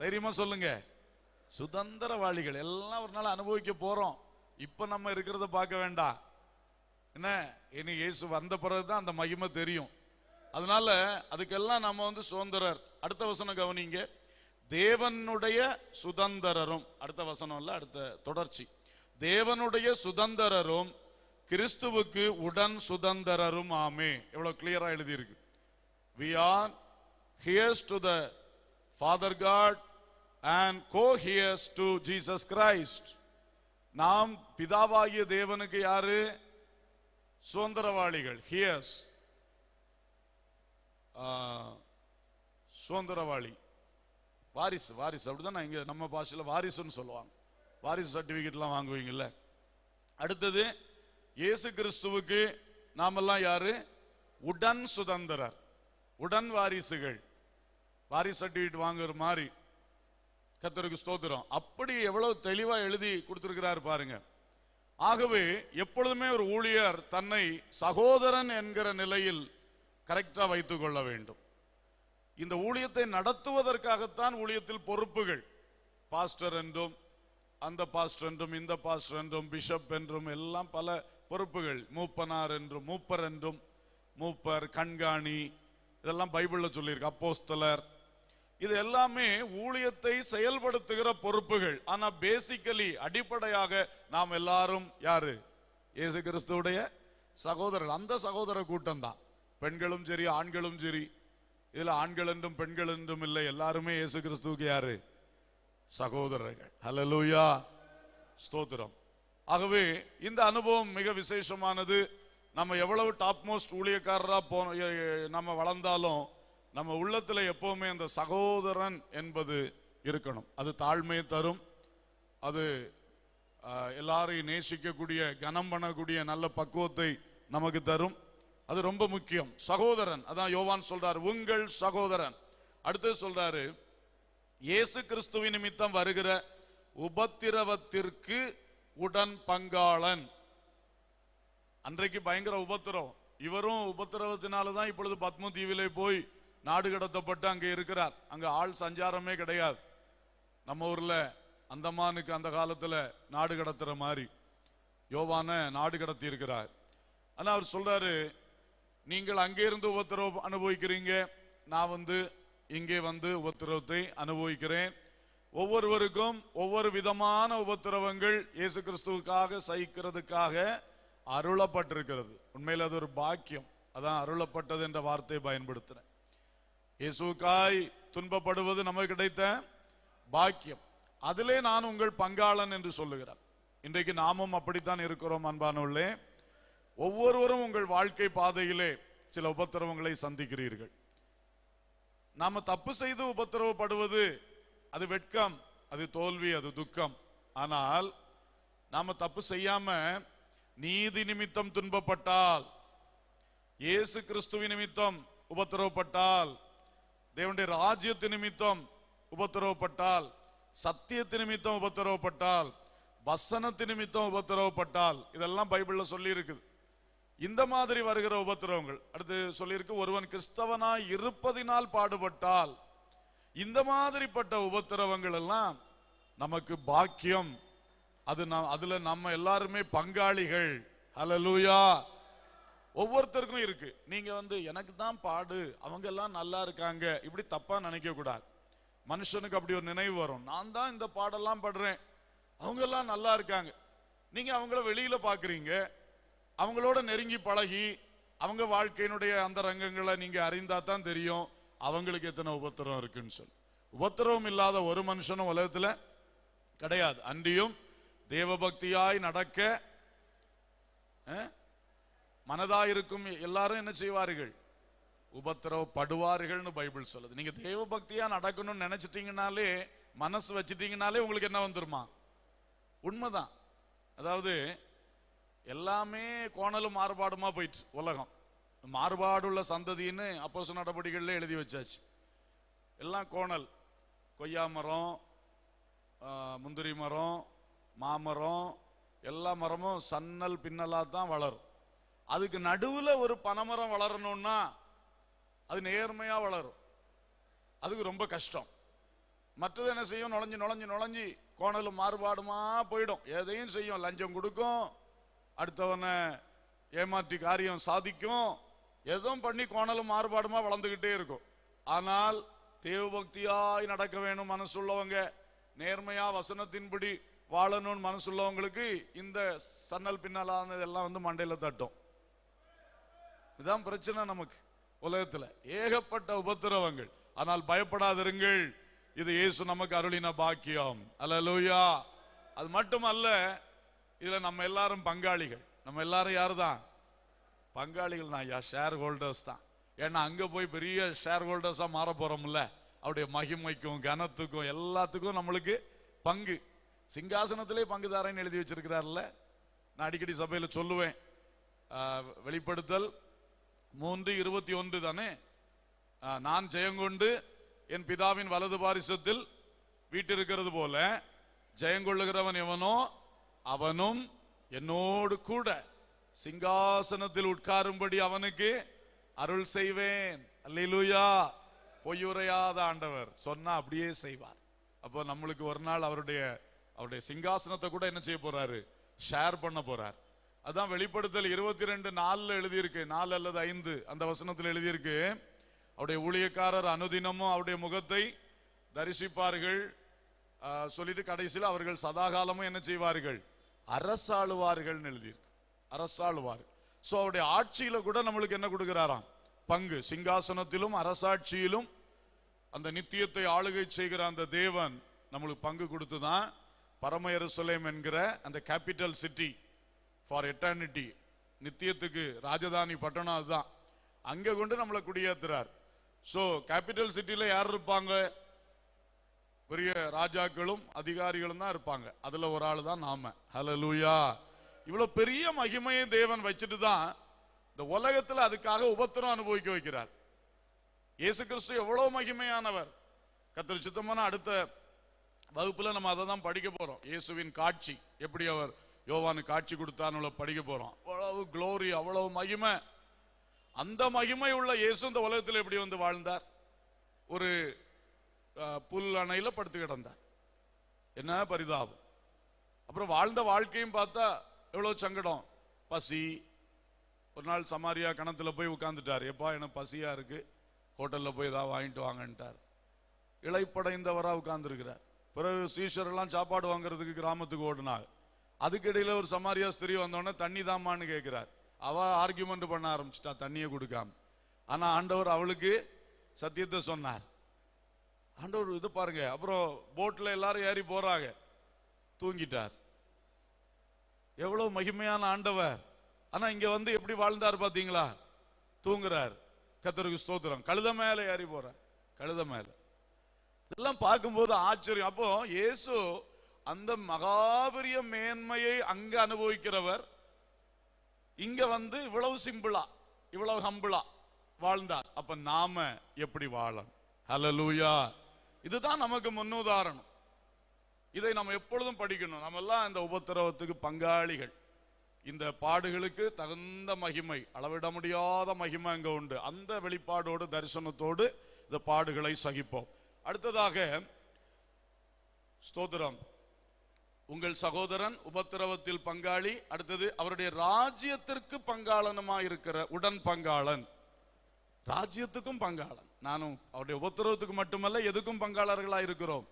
Speaker 1: தைரியமா சொல்லுங்க சுதந்திரவாளிகள் எல்லாம் ஒரு நாள் அனுபவிக்க போறோம் இப்ப நம்ம இருக்கிறத பார்க்க வேண்டாம் என்ன இனி இயேசு வந்த பிறகுதான் அந்த மகிமை தெரியும் அதனால அதுக்கெல்லாம் நம்ம வந்து சுதந்திரர் அடுத்த வசனம் கவனிங்க தேவனுடைய சுதந்திரரும் அடுத்த வசனம் இல்ல அடுத்த தொடர்ச்சி தேவனுடைய சுதந்திரரும் கிறிஸ்துவுக்கு உடன் சுதந்திரரும் ஆமே எவ்வளவு கிளியரா எழுதியிருக்கு we are heirs to the father God and co heirs to Jesus Christ நாம் பிதாவாகிய தேவனுக்கு யாரு சுதந்திரவாளிகள் ஹியர்ஸ் சுதந்திரவாளி வாரிசு வாரிசு அப்படிதான் இங்க நம்ம பாஷையில் வாரிசுன்னு சொல்லுவாங்க வாரிசு சர்டிபிகேட்லாம் வாங்குவீங்கல்ல அடுத்தது இயேசு கிறிஸ்துவுக்கு நாமெல்லாம் யாரு உடன் சுதந்திரர் உடன் வாரிசுகள் வாரிசு சர்டிபிகேட் வாங்குற மாதிரி கத்தருக்கு ஸ்தோத்திரம் அப்படி எவ்வளவு தெளிவா எழுதி கொடுத்திருக்கிறாரு பாருங்க ஆகவே எப்பொழுதுமே ஒரு ஊழியர் தன்னை சகோதரன் என்கிற நிலையில் கரெக்டா வைத்துக் கொள்ள வேண்டும் இந்த ஊழியத்தை நடத்துவதற்காகத்தான் ஊழியத்தில் பொறுப்புகள் பாஸ்டர் என்றும் அந்த பாஸ்டர் என்றும் இந்த பாஸ்டர் என்றும் பிஷப் என்றும் எல்லாம் பல பொறுப்புகள் மூப்பனார் என்றும் மூப்பர் என்றும் மூப்பர் கண்காணி இதெல்லாம் பைபிளில் சொல்லியிருக்கு அப்போஸ்தலர் இது எல்லாமே ஊழியத்தை செயல்படுத்துகிற பொறுப்புகள் ஆனா பேசிக்கலி அடிப்படையாக நாம் எல்லாரும் யாரு இயேசு கிறிஸ்துவுடைய சகோதரர் அந்த சகோதர கூட்டம் தான் பெண்களும் சரி ஆண்களும் சரி இதுல ஆண்கள் என்றும் பெண்கள் என்றும் இல்லை எல்லாருமே இயேசு கிறிஸ்துவுக்கு யாரு சகோதரர்கள் ஹலலூயா ஸ்தோத்திரம் ஆகவே இந்த அனுபவம் மிக விசேஷமானது நம்ம எவ்வளவு டாப் மோஸ்ட் ஊழியக்காரராக போ நம்ம வளர்ந்தாலும் நம்ம உள்ளத்தில் எப்போவுமே அந்த சகோதரன் என்பது இருக்கணும் அது தாழ்மையை தரும் அது எல்லாரையும் நேசிக்கக்கூடிய கனம் பண்ணக்கூடிய நல்ல பக்குவத்தை நமக்கு தரும் அது ரொம்ப முக்கியம் சகோதரன் அதான் யோவான் சொல்றார் உங்கள் சகோதரன் அடுத்து சொல்றாரு இயேசு கிறிஸ்துவின் நிமித்தம் வருகிற உபத்திரவத்திற்கு உடன் பங்காளன் அன்றைக்கு பயங்கர உபத்திரவம் இவரும் உபத்திரவத்தினாலதான் இப்பொழுது பத்ம தீவிலே போய் நாடு கடத்தப்பட்டு அங்க இருக்கிறார் அங்க ஆள் சஞ்சாரமே கிடையாது நம்ம ஊர்ல அந்தமானுக்கு அந்த காலத்துல நாடு கடத்துற மாதிரி யோவான நாடு கடத்தி இருக்கிறார் ஆனா அவர் சொல்றாரு நீங்கள் அங்கே இருந்து உபத்திரவம் அனுபவிக்கிறீங்க நான் வந்து இங்கே வந்து உபத்திரவத்தை அனுபவிக்கிறேன் ஒவ்வொருவருக்கும் ஒவ்வொரு விதமான உபத்திரவங்கள் இயேசு கிறிஸ்துவுக்காக சகிக்கிறதுக்காக அருளப்பட்டிருக்கிறது உண்மையில் அது ஒரு பாக்கியம் அதான் அருளப்பட்டது என்ற வார்த்தையை பயன்படுத்துறேன் இயேசுக்காய் துன்பப்படுவது நமக்கு கிடைத்த பாக்கியம் அதிலே நான் உங்கள் பங்காளன் என்று சொல்லுகிறார் இன்றைக்கு நாமும் அப்படித்தான் இருக்கிறோம் அன்பானவர்களே ஒவ்வொருவரும் உங்கள் வாழ்க்கை பாதையிலே சில உபத்திரவங்களை சந்திக்கிறீர்கள் நாம தப்பு செய்து உபத்திரவப்படுவது அது வெட்கம் அது தோல்வி அது துக்கம் ஆனால் நாம தப்பு செய்யாம நீதி நிமித்தம் துன்பப்பட்டால் இயேசு கிறிஸ்துவ நிமித்தம் உபத்திரவப்பட்டால் தேவனுடைய ராஜ்யத்து நிமித்தம் உபத்திரவப்பட்டால் சத்தியத்து நிமித்தம் உபத்திரவப்பட்டால் வசனத்து நிமித்தம் உபத்திரவப்பட்டால் இதெல்லாம் பைபிள்ல சொல்லி இருக்குது இந்த மாதிரி வருகிற உபத்திரவங்கள் அடுத்து சொல்லியிருக்கு ஒருவன் கிறிஸ்தவனாய் இருப்பதினால் பாடுபட்டால் இந்த மாதிரிப்பட்ட உபத்திரவங்கள் எல்லாம் நமக்கு பாக்கியம் அது அதுல நம்ம எல்லாருமே பங்காளிகள் ஹலலூயா ஒவ்வொருத்தருக்கும் இருக்கு நீங்க வந்து எனக்கு தான் பாடு அவங்க எல்லாம் நல்லா இருக்காங்க இப்படி தப்பா நினைக்க கூடாது மனுஷனுக்கு அப்படி ஒரு நினைவு வரும் நான் தான் இந்த பாடெல்லாம் படுறேன் அவங்க எல்லாம் நல்லா இருக்காங்க நீங்க அவங்கள வெளியில பாக்குறீங்க அவங்களோட நெருங்கி பழகி அவங்க வாழ்க்கையினுடைய அந்த ரங்கங்களை நீங்க அறிந்தா தான் தெரியும் அவங்களுக்கு எத்தனை உபத்திரம் இருக்குன்னு சொல்லி உபத்திரவம் இல்லாத ஒரு மனுஷனும் உலகத்துல கிடையாது அன்றியும் தேவபக்தியாய் நடக்க மனதாயிருக்கும் எல்லாரும் என்ன செய்வார்கள் உபத்திரவப்படுவார்கள்னு பைபிள் சொல்லுது நீங்க தேவபக்தியா நடக்கணும்னு நினைச்சிட்டீங்கனாலே மனசு வச்சிட்டீங்கனாலே உங்களுக்கு என்ன வந்துருமா உண்மைதான் அதாவது எல்லாமே கோணலும் மாறுபாடுமா போயிட்டு உலகம் மாறுபாடுள்ள சந்ததின்னு அப்போச நடவடிக்கைகளில் எழுதி வச்சாச்சு எல்லாம் கோணல் கொய்யா மரம் முந்திரி மரம் மாமரம் எல்லா மரமும் சன்னல் பின்னலாக தான் வளரும் அதுக்கு நடுவில் ஒரு பனைமரம் வளரணும்னா அது நேர்மையாக வளரும் அதுக்கு ரொம்ப கஷ்டம் மற்றது என்ன செய்யும் நுழைஞ்சு நுழைஞ்சு நுழைஞ்சு கோணலும் மாறுபாடுமா போயிடும் எதையும் செய்யும் லஞ்சம் கொடுக்கும் அடுத்தவனை ஏமாற்றி காரியம் சாதிக்கும் எதுவும் பண்ணி கோணலும் மாறுபாடுமா வளர்ந்துகிட்டே இருக்கும் ஆனால் தேவபக்தியாய் நடக்க வேணும் மனசுள்ளவங்க நேர்மையா வசனத்தின்படி வாழணும்னு மனசுள்ளவங்களுக்கு இந்த சன்னல் பின்னலானது எல்லாம் வந்து மண்டையில தட்டும் இதுதான் பிரச்சனை நமக்கு உலகத்துல ஏகப்பட்ட உபத்திரவங்கள் ஆனால் பயப்படாதிருங்கள் இது இயேசு நமக்கு அருளின பாக்கியம் அல்ல லூயா அது மட்டும் அல்ல இதுல நம்ம எல்லாரும் பங்காளிகள் நம்ம எல்லாரும் யாரு தான் பங்காளிகள் தான் ஐயா ஷேர் ஹோல்டர்ஸ் தான் ஏன்னா அங்கே போய் பெரிய ஷேர் ஹோல்டர்ஸாக மாற போகிறோம்ல அவருடைய மகிமைக்கும் கனத்துக்கும் எல்லாத்துக்கும் நம்மளுக்கு பங்கு சிங்காசனத்திலே பங்குதாரன்னு எழுதி வச்சிருக்கிறாருல்ல நான் அடிக்கடி சபையில் சொல்லுவேன் வெளிப்படுத்தல் மூன்று இருபத்தி ஒன்று தானே நான் ஜெயங்கொண்டு என் பிதாவின் வலது பாரிசத்தில் வீட்டிருக்கிறது போல ஜெயங்கொள்ளுகிறவன் எவனோ அவனும் என்னோடு கூட சிங்காசனத்தில் உட்காரும்படி அவனுக்கு அருள் செய்வேன் அல்லா பொய்யுரையாத ஆண்டவர் சொன்னா அப்படியே செய்வார் அப்போ நம்மளுக்கு ஒரு நாள் அவருடைய அவருடைய சிங்காசனத்தை கூட என்ன செய்ய போறாரு ஷேர் பண்ண போறார் அதான் வெளிப்படுத்தல் இருபத்தி ரெண்டு நாலுல எழுதியிருக்கு நாலு அல்லது ஐந்து அந்த வசனத்தில் எழுதியிருக்கு அவருடைய ஊழியக்காரர் அனுதினமும் அவருடைய முகத்தை தரிசிப்பார்கள் சொல்லிட்டு கடைசியில் அவர்கள் சதாகாலமும் என்ன செய்வார்கள் அரசாளுவார்கள்னு எழுதியிருக்கு அரசாளுவார் ஸோ அவருடைய ஆட்சியில கூட நம்மளுக்கு என்ன கொடுக்கிறாராம் பங்கு சிங்காசனத்திலும் அரசாட்சியிலும் அந்த நித்தியத்தை ஆளுகை செய்கிற அந்த தேவன் நம்மளுக்கு பங்கு கொடுத்து தான் பரம எருசலேம் என்கிற அந்த கேபிட்டல் சிட்டி ஃபார் எட்டர்னிட்டி நித்தியத்துக்கு ராஜதானி பட்டணம் அதுதான் அங்கே கொண்டு நம்மளை குடியேற்றுறார் ஸோ கேபிட்டல் சிட்டியில் யார் இருப்பாங்க பெரிய ராஜாக்களும் அதிகாரிகளும் தான் இருப்பாங்க அதில் ஒரு ஆள் தான் நாம ஹலோ லூயா இவ்வளவு பெரிய மகிமையை தேவன் வச்சுட்டு தான் இந்த உலகத்தில் அதுக்காக உபத்திரம் அனுபவிக்க வைக்கிறார் இயேசு கிறிஸ்து எவ்வளவு மகிமையானவர் கத்திர சித்தமான அடுத்த வகுப்புல நம்ம அதை தான் படிக்க போறோம் இயேசுவின் காட்சி எப்படி அவர் யோவானு காட்சி கொடுத்தான்னு படிக்க போறோம் அவ்வளவு குளோரி அவ்வளவு மகிமை அந்த மகிமை உள்ள இயேசு இந்த உலகத்தில் எப்படி வந்து வாழ்ந்தார் ஒரு புல் அணையில படுத்து கிடந்தார் என்ன பரிதாபம் அப்புறம் வாழ்ந்த வாழ்க்கையும் பார்த்தா எவ்வளோ சங்கடம் பசி ஒரு நாள் சமாரியா கணத்தில் போய் உட்காந்துட்டார் எப்பா எனக்கு பசியாக இருக்குது ஹோட்டலில் போய் ஏதாவது வாங்கிட்டு வாங்கன்ட்டார் இழைப்படைந்தவராக உட்காந்துருக்கிறார் பிறகு ஸ்ரீஸ்வரெல்லாம் சாப்பாடு வாங்குறதுக்கு கிராமத்துக்கு அதுக்கு அதுக்கிடையில் ஒரு சமாரியா ஸ்திரீ வந்தோடனே தண்ணி தாமான்னு கேட்குறார் அவள் ஆர்கியூமெண்ட் பண்ண ஆரம்பிச்சிட்டா தண்ணியை கொடுக்காம ஆனால் ஆண்டவர் அவளுக்கு சத்தியத்தை சொன்னார் ஆண்டவர் இது பாருங்க அப்புறம் போட்டில் எல்லாரும் ஏறி போகிறாங்க தூங்கிட்டார் எவ்வளவு மகிமையான ஆண்டவர் ஆனா இங்க வந்து எப்படி வாழ்ந்தார் பாத்தீங்களா தூங்குறார் கத்தருக்கு ஸ்தோத்திரம் கழுத மேல ஏறி போற கழுத மேல இதெல்லாம் பார்க்கும்போது ஆச்சரியம் அப்போ இயேசு அந்த மகாபெரிய மேன்மையை அங்க அனுபவிக்கிறவர் இங்க வந்து இவ்வளவு சிம்பிளா இவ்வளவு ஹம்பிளா வாழ்ந்தார் அப்ப நாம எப்படி வாழணும் ஹலலூயா இதுதான் நமக்கு முன்னுதாரணம் இதை நம்ம எப்பொழுதும் படிக்கணும் நம்ம எல்லாம் இந்த உபத்திரவத்துக்கு பங்காளிகள் இந்த பாடுகளுக்கு தகுந்த மகிமை அளவிட முடியாத மகிமை அங்கே உண்டு அந்த வெளிப்பாடோடு தரிசனத்தோடு இந்த பாடுகளை சகிப்போம் அடுத்ததாக ஸ்தோத்திரம் உங்கள் சகோதரன் உபத்திரவத்தில் பங்காளி அடுத்தது அவருடைய ராஜ்யத்திற்கு பங்காளனுமா இருக்கிற உடன் பங்காளன் ராஜ்யத்துக்கும் பங்காளன் நானும் அவருடைய உபத்திரவத்துக்கு மட்டுமல்ல எதுக்கும் பங்காளர்களாக இருக்கிறோம்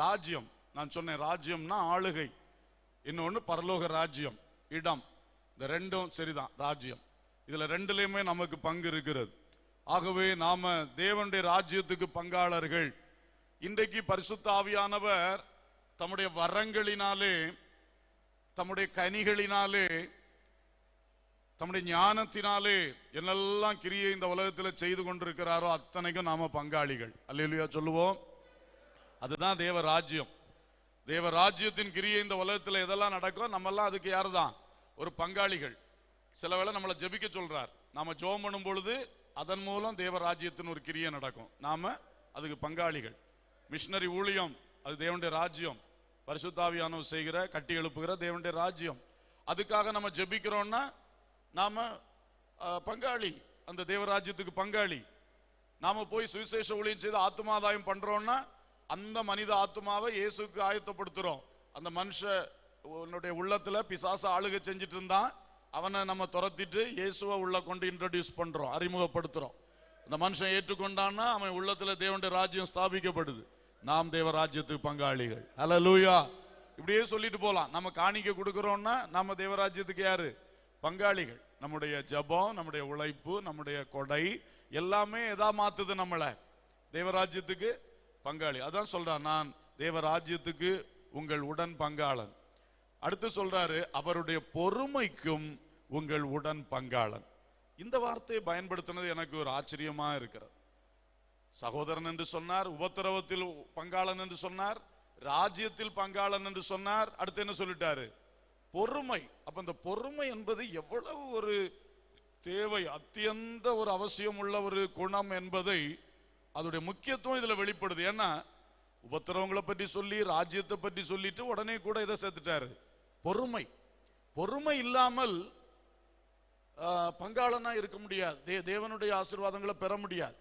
Speaker 1: ராஜ்யம் நான் சொன்னேன் ராஜ்யம்னா ஆளுகை இன்னொன்று பரலோக ராஜ்யம் இடம் இந்த ரெண்டும் சரிதான் ராஜ்யம் இதுல ரெண்டுலையுமே நமக்கு பங்கு இருக்கிறது ஆகவே நாம தேவனுடைய ராஜ்யத்துக்கு பங்காளர்கள் இன்றைக்கு பரிசுத்த ஆவியானவர் தம்முடைய வரங்களினாலே தம்முடைய கனிகளினாலே தம்முடைய ஞானத்தினாலே என்னெல்லாம் கிரியை இந்த உலகத்தில் செய்து கொண்டிருக்கிறாரோ அத்தனைக்கும் நாம பங்காளிகள் இல்லையா சொல்லுவோம் அதுதான் தேவ ராஜ்யம் தேவ ராஜ்யத்தின் கிரியை இந்த உலகத்தில் எதெல்லாம் நடக்கும் நம்மெல்லாம் அதுக்கு யார் தான் ஒரு பங்காளிகள் சில வேளை நம்மளை ஜபிக்க சொல்றார் நாம ஜோம் பண்ணும் பொழுது அதன் மூலம் தேவ ராஜ்யத்தின் ஒரு கிரியை நடக்கும் நாம அதுக்கு பங்காளிகள் மிஷினரி ஊழியம் அது தேவனுடைய ராஜ்யம் பரிசுத்தாவியானவர் செய்கிற கட்டி எழுப்புகிற தேவனுடைய ராஜ்யம் அதுக்காக நம்ம ஜபிக்கிறோம்னா நாம பங்காளி அந்த தேவராஜ்யத்துக்கு பங்காளி நாம போய் சுவிசேஷ ஊழியம் செய்து ஆத்மாதாயம் பண்றோம்னா அந்த மனித ஆத்மாவை இயேசுக்கு ஆயத்தப்படுத்துறோம் அந்த மனுஷ உன்னுடைய உள்ளத்துல பிசாச ஆளுக செஞ்சுட்டு இருந்தான் அவனை நம்ம துரத்திட்டு இயேசுவை உள்ள கொண்டு இன்ட்ரடியூஸ் பண்றோம் அறிமுகப்படுத்துறோம் அந்த மனுஷன் ஏற்றுக்கொண்டான்னா அவன் உள்ளத்துல தேவனுடைய ராஜ்யம் ஸ்தாபிக்கப்படுது நாம் தேவ ராஜ்யத்துக்கு பங்காளிகள் ஹலோ லூயா இப்படியே சொல்லிட்டு போகலாம் நம்ம காணிக்க கொடுக்குறோம்னா நம்ம தேவராஜ்யத்துக்கு யாரு பங்காளிகள் நம்முடைய ஜபம் நம்முடைய உழைப்பு நம்முடைய கொடை எல்லாமே எதா மாத்துது நம்மளை தேவராஜ்யத்துக்கு பங்காளி அதான் சொல்றான் நான் தேவராஜ்யத்துக்கு உங்கள் உடன் பங்காளன் அடுத்து சொல்றாரு அவருடைய பொறுமைக்கும் உங்கள் உடன் பங்காளன் இந்த வார்த்தையை பயன்படுத்தினது எனக்கு ஒரு ஆச்சரியமா இருக்கிறது சகோதரன் என்று சொன்னார் உபத்திரவத்தில் பங்காளன் என்று சொன்னார் ராஜ்யத்தில் பங்காளன் என்று சொன்னார் அடுத்து என்ன சொல்லிட்டாரு பொறுமை அப்ப இந்த பொறுமை என்பது எவ்வளவு ஒரு தேவை அத்தியந்த ஒரு அவசியம் உள்ள ஒரு குணம் என்பதை அதோடைய முக்கியத்துவம் இதுல வெளிப்படுது ஏன்னா உபத்திரவங்களை பற்றி சொல்லி ராஜ்யத்தை பற்றி சொல்லிட்டு உடனே கூட இதை சேர்த்துட்டாரு பொறுமை பொறுமை இல்லாமல் பங்காளனா இருக்க முடியாது தே தேவனுடைய ஆசிர்வாதங்களை பெற முடியாது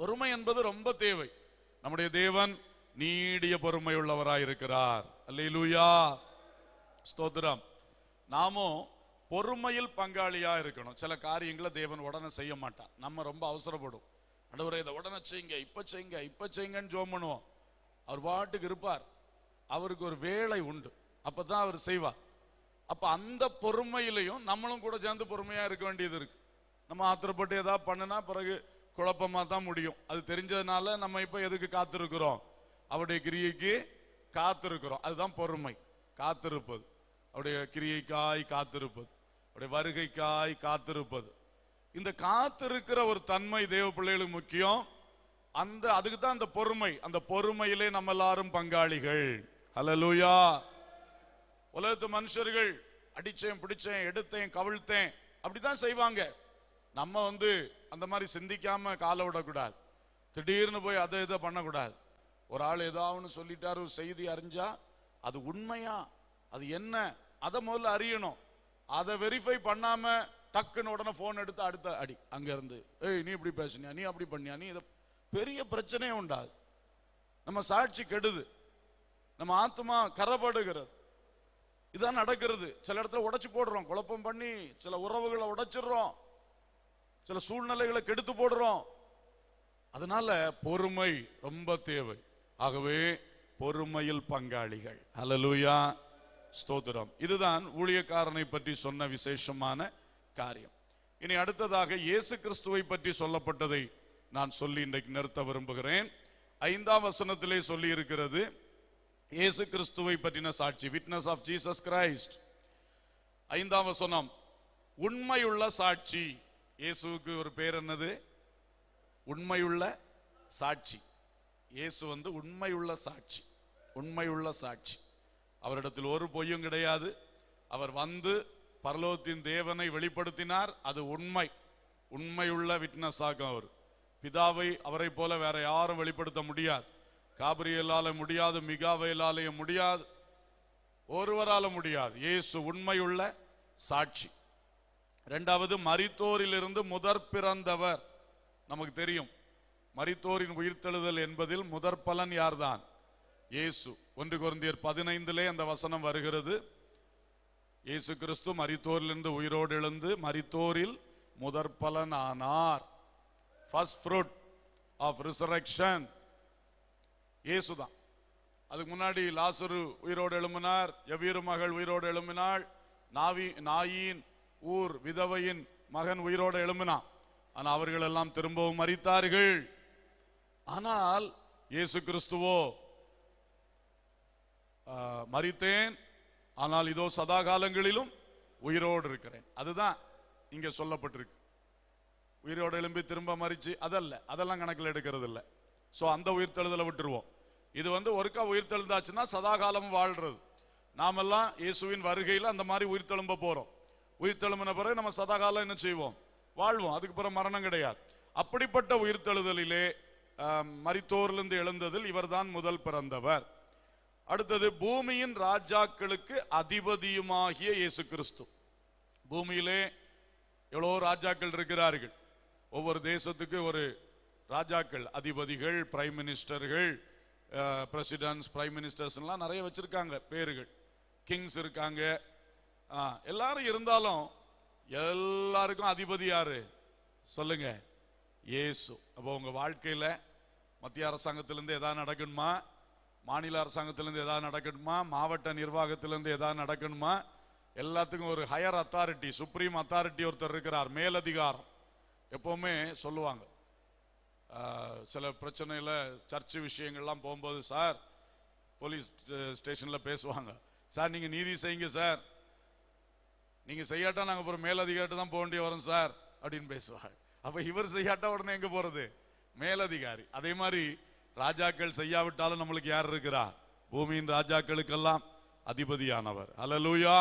Speaker 1: பொறுமை என்பது ரொம்ப தேவை நம்முடைய தேவன் நீடிய பொறுமை உள்ளவராயிருக்கிறார் அல்லா ஸ்தோத்திரம் நாமும் பொறுமையில் பங்காளியா இருக்கணும் சில காரியங்களை தேவன் உடனே செய்ய மாட்டான் நம்ம ரொம்ப அவசரப்படும் அண்டவரை இதை உடனே செய்யுங்க இப்போ செய்யுங்க இப்போ செய்யுங்கன்னு ஜோம் பண்ணுவோம் அவர் பாட்டுக்கு இருப்பார் அவருக்கு ஒரு வேலை உண்டு அப்போ தான் அவர் செய்வார் அப்போ அந்த பொறுமையிலையும் நம்மளும் கூட சேர்ந்து பொறுமையாக இருக்க வேண்டியது இருக்கு நம்ம ஆத்திரப்பட்டு ஏதாவது பண்ணுனா பிறகு குழப்பமாக தான் முடியும் அது தெரிஞ்சதுனால நம்ம இப்போ எதுக்கு காத்திருக்கிறோம் அவருடைய கிரியைக்கு காத்திருக்கிறோம் அதுதான் பொறுமை காத்திருப்பது அவருடைய கிரியைக்காய் காத்திருப்பது அவருடைய வருகைக்காய் காத்திருப்பது இந்த காத்திருக்கிற ஒரு தன்மை தேவ பிள்ளைகளுக்கு முக்கியம் அந்த அதுக்கு தான் அந்த பொறுமை அந்த பொறுமையிலே நம்ம எல்லாரும் பங்காளிகள் ஹலலூயா உலகத்து மனுஷர்கள் அடிச்சேன் பிடிச்சேன் எடுத்தேன் கவிழ்த்தேன் அப்படிதான் செய்வாங்க நம்ம வந்து அந்த மாதிரி சிந்திக்காம காலை விடக்கூடாது திடீர்னு போய் அதை இதை பண்ணக்கூடாது ஒரு ஆள் ஏதாவது சொல்லிட்டாரு ஒரு செய்தி அறிஞ்சா அது உண்மையா அது என்ன அதை முதல்ல அறியணும் அதை வெரிஃபை பண்ணாம டக்குன்னு உடனே ஃபோன் எடுத்து அடுத்த அடி அங்கேருந்து ஏய் நீ இப்படி பேசுனியா நீ அப்படி பண்ணியா நீ இதை பெரிய பிரச்சனையே உண்டாது நம்ம சாட்சி கெடுது நம்ம ஆத்மா கரப்படுகிறது இதுதான் நடக்கிறது சில இடத்துல உடைச்சு போடுறோம் குழப்பம் பண்ணி சில உறவுகளை உடைச்சிடுறோம் சில சூழ்நிலைகளை கெடுத்து போடுறோம் அதனால பொறுமை ரொம்ப தேவை ஆகவே பொறுமையில் பங்காளிகள் அலலுயா ஸ்தோத்திரம் இதுதான் ஊழியக்காரனை பற்றி சொன்ன விசேஷமான காரியம் இனி அடுத்ததாக இயேசு கிறிஸ்துவை பற்றி சொல்லப்பட்டதை நான் சொல்லி இன்றைக்கு நிறுத்த விரும்புகிறேன் ஐந்தாம் வசனத்திலே சொல்லி இருக்கிறது இயேசு கிறிஸ்துவை பற்றின சாட்சி விட்னஸ் ஆஃப் ஜீசஸ் கிரைஸ்ட் ஐந்தாம் வசனம் உண்மையுள்ள சாட்சி இயேசுக்கு ஒரு பேர் என்னது உண்மையுள்ள சாட்சி இயேசு வந்து உண்மையுள்ள சாட்சி உண்மையுள்ள சாட்சி அவரிடத்தில் ஒரு பொய்யும் கிடையாது அவர் வந்து பரலோகத்தின் தேவனை வெளிப்படுத்தினார் அது உண்மை உண்மையுள்ள விட்னஸ் ஆகும் அவர் பிதாவை அவரை போல வேற யாரும் வெளிப்படுத்த முடியாது காபிரியலால முடியாது மிகாவையிலாலேயும் முடியாது ஒருவரால முடியாது இயேசு உண்மையுள்ள சாட்சி ரெண்டாவது மரித்தோரிலிருந்து முதற் பிறந்தவர் நமக்கு தெரியும் மரித்தோரின் உயிர்த்தெழுதல் என்பதில் முதற் பலன் யார்தான் இயேசு ஒன்று குருந்தியர் பதினைந்திலே அந்த வசனம் வருகிறது இயேசு கிறிஸ்து மரித்தோரிலிருந்து உயிரோடு எழுந்து மரித்தோரில் முதற் பலனானார் ஃபர்ஸ்ட் ஃப்ரூட் ஆஃப் ரிசரக்ஷன் இயேசுதான் அதுக்கு முன்னாடி லாசுரு உயிரோடு எழும்பினார் எவ்வீரு மகள் உயிரோடு எழும்பினாள் நாவி நாயின் ஊர் விதவையின் மகன் உயிரோடு எழும்பினான் ஆனால் அவர்கள் எல்லாம் திரும்பவும் மறித்தார்கள் ஆனால் இயேசு கிறிஸ்துவோ மறித்தேன் ஆனால் இதோ சதா காலங்களிலும் உயிரோடு இருக்கிறேன் அதுதான் இங்க சொல்லப்பட்டிருக்கு உயிரோடு எழும்பி திரும்ப மறிச்சு அதல்ல அதெல்லாம் கணக்கில் எடுக்கிறது இல்லை ஸோ அந்த உயிர்த்தெழுதலை விட்டுருவோம் இது வந்து ஒருக்கா உயிர்த்தெழுந்தாச்சுன்னா சதா காலம் வாழ்றது நாமெல்லாம் இயேசுவின் வருகையில் அந்த மாதிரி உயிர்த்தெழும்ப போகிறோம் உயிர்த்தெழும்பின பிறகு நம்ம சதா காலம் என்ன செய்வோம் வாழ்வோம் அதுக்கு பிறகு மரணம் கிடையாது அப்படிப்பட்ட உயிர்த்தெழுதலிலே மரித்தோர்லேருந்து எழுந்ததில் இவர்தான் முதல் பிறந்தவர் அடுத்தது பூமியின் ராஜாக்களுக்கு அதிபதியுமாகிய இயேசு கிறிஸ்து பூமியிலே எவ்வளோ ராஜாக்கள் இருக்கிறார்கள் ஒவ்வொரு தேசத்துக்கு ஒரு ராஜாக்கள் அதிபதிகள் பிரைம் மினிஸ்டர்கள் பிரசிடன்ஸ் பிரைம் மினிஸ்டர்ஸ்லாம் நிறைய வச்சுருக்காங்க பேர்கள் கிங்ஸ் இருக்காங்க எல்லாரும் இருந்தாலும் எல்லாருக்கும் அதிபதி யாரு சொல்லுங்க ஏசு அப்போ உங்கள் வாழ்க்கையில் மத்திய அரசாங்கத்திலேருந்து எதாவது நடக்கணுமா மாநில அரசாங்கத்திலிருந்து எதாவது நடக்கணுமா மாவட்ட நிர்வாகத்திலிருந்து எதாவது நடக்கணுமா எல்லாத்துக்கும் ஒரு ஹையர் அத்தாரிட்டி சுப்ரீம் அத்தாரிட்டி ஒருத்தர் இருக்கிறார் மேலதிகாரம் எப்போவுமே சொல்லுவாங்க சில பிரச்சனையில் சர்ச்சு விஷயங்கள்லாம் போகும்போது சார் போலீஸ் ஸ்டேஷனில் பேசுவாங்க சார் நீங்கள் நீதி செய்யுங்க சார் நீங்கள் செய்யாட்டா நாங்கள் அப்புறம் மேலதிகாரிட்டு தான் போக வேண்டிய வரோம் சார் அப்படின்னு பேசுவாங்க அப்போ இவர் செய்யாட்டா உடனே எங்கே போகிறது மேலதிகாரி அதே மாதிரி ராஜாக்கள் செய்யாவிட்டாலும் நம்மளுக்கு யார் இருக்கிறா பூமியின் ராஜாக்களுக்கெல்லாம் அதிபதியானவர் அலலூயா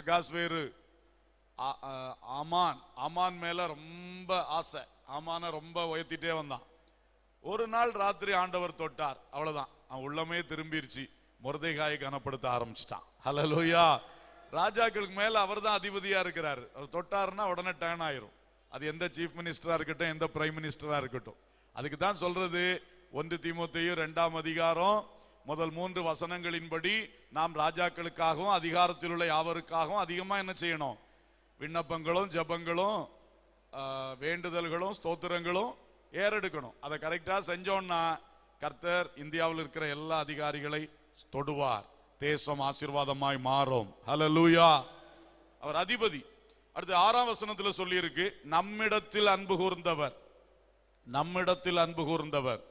Speaker 1: அகாஸ் வேறு அமான் அமான் மேல ரொம்ப ஆசை அமான ரொம்ப உயர்த்திட்டே வந்தான் ஒரு நாள் ராத்திரி ஆண்டவர் தொட்டார் அவ்வளவுதான் அவன் உள்ளமே திரும்பிருச்சு முருதைகாயை கனப்படுத்த ஆரம்பிச்சிட்டான் ஹலலூயா ராஜாக்களுக்கு மேல அவர் தான் அதிபதியா இருக்கிறாரு அவர் தொட்டாருன்னா உடனே டேன் ஆயிரும் அது எந்த சீஃப் மினிஸ்டரா இருக்கட்டும் எந்த பிரைம் மினிஸ்டரா இருக்கட்டும் அதுக்கு தான் சொல்றது ஒன்று திமுத்தையும் ரெண்டாம் அதிகாரம் முதல் மூன்று வசனங்களின்படி நாம் ராஜாக்களுக்காகவும் அதிகாரத்தில் உள்ள யாவருக்காகவும் அதிகமாக என்ன செய்யணும் விண்ணப்பங்களும் ஜபங்களும் வேண்டுதல்களும் ஸ்தோத்திரங்களும் ஏறெடுக்கணும் அதை கரெக்டாக செஞ்சோம்னா கர்த்தர் இந்தியாவில் இருக்கிற எல்லா அதிகாரிகளை தொடுவார் தேசம் ஆசீர்வாதமாய் மாறும் ஹலோ லூயா அவர் அதிபதி அடுத்து ஆறாம் வசனத்தில் சொல்லியிருக்கு நம்மிடத்தில் அன்பு கூர்ந்தவர் நம்மிடத்தில் அன்பு கூர்ந்தவர்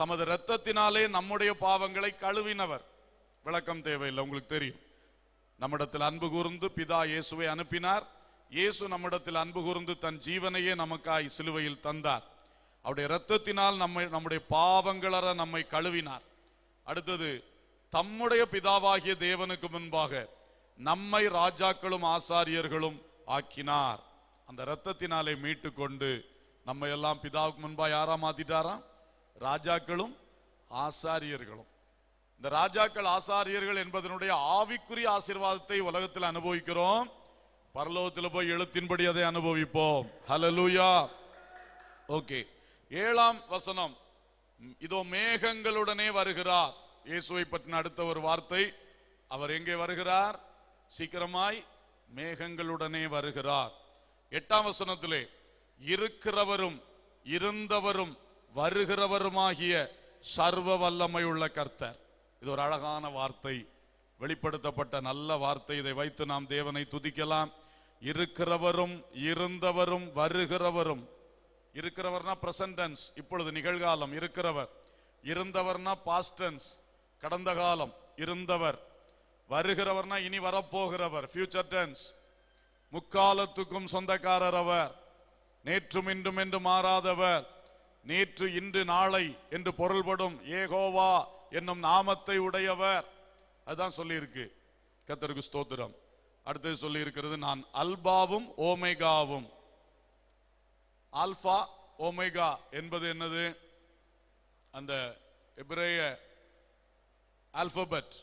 Speaker 1: தமது இரத்தத்தினாலே நம்முடைய பாவங்களை கழுவினவர் விளக்கம் தேவையில்லை உங்களுக்கு தெரியும் நம்மிடத்தில் அன்பு கூர்ந்து பிதா இயேசுவை அனுப்பினார் இயேசு நம்மிடத்தில் அன்பு கூர்ந்து தன் ஜீவனையே நமக்காய் சிலுவையில் தந்தார் அவருடைய இரத்தத்தினால் நம்மை நம்முடைய பாவங்களற நம்மை கழுவினார் அடுத்தது தம்முடைய பிதாவாகிய தேவனுக்கு முன்பாக நம்மை ராஜாக்களும் ஆசாரியர்களும் ஆக்கினார் அந்த இரத்தத்தினாலே மீட்டு கொண்டு நம்ம எல்லாம் பிதாவுக்கு முன்பாக யாரா மாத்திட்டாராம் ராஜாக்களும் ஆசாரியர்களும் இந்த ராஜாக்கள் ஆசாரியர்கள் என்பதனுடைய ஆவிக்குரிய ஆசீர்வாதத்தை உலகத்தில் அனுபவிக்கிறோம் பரலோகத்தில் போய் எழுத்தின்படி அதை அனுபவிப்போம் ஹலலூயா ஓகே ஏழாம் வசனம் இதோ மேகங்களுடனே வருகிறார் இயேசுவை பற்றின அடுத்த ஒரு வார்த்தை அவர் எங்கே வருகிறார் சீக்கிரமாய் மேகங்களுடனே வருகிறார் எட்டாம் வசனத்திலே இருக்கிறவரும் இருந்தவரும் வருகிறவருமாகிய சர்வ வல்லமை உள்ள கர்த்தர் இது ஒரு அழகான வார்த்தை வெளிப்படுத்தப்பட்ட நல்ல வார்த்தை இதை வைத்து நாம் தேவனை துதிக்கலாம் இருக்கிறவரும் இருந்தவரும் வருகிறவரும் இருக்கிறவர்னா பிரசன்டென்ஸ் இப்பொழுது நிகழ்காலம் இருக்கிறவர் இருந்தவர்னா பாஸ்டன்ஸ் கடந்த காலம் இருந்தவர் வருகிறவர்னா இனி வரப்போகிறவர் ஃபியூச்சர் டென்ஸ் முக்காலத்துக்கும் சொந்தக்காரர் அவர் நேற்றும் இன்றும் என்று மாறாதவர் நேற்று இன்று நாளை என்று பொருள்படும் ஏகோவா என்னும் நாமத்தை உடையவர் அதுதான் சொல்லியிருக்கு கத்தருக்கு ஸ்தோத்திரம் அடுத்தது சொல்லி இருக்கிறது நான் அல்பாவும் ஓமேகாவும் ஆல்பா ஓமேகா என்பது என்னது அந்த எபிரேய ஆல்பபெட்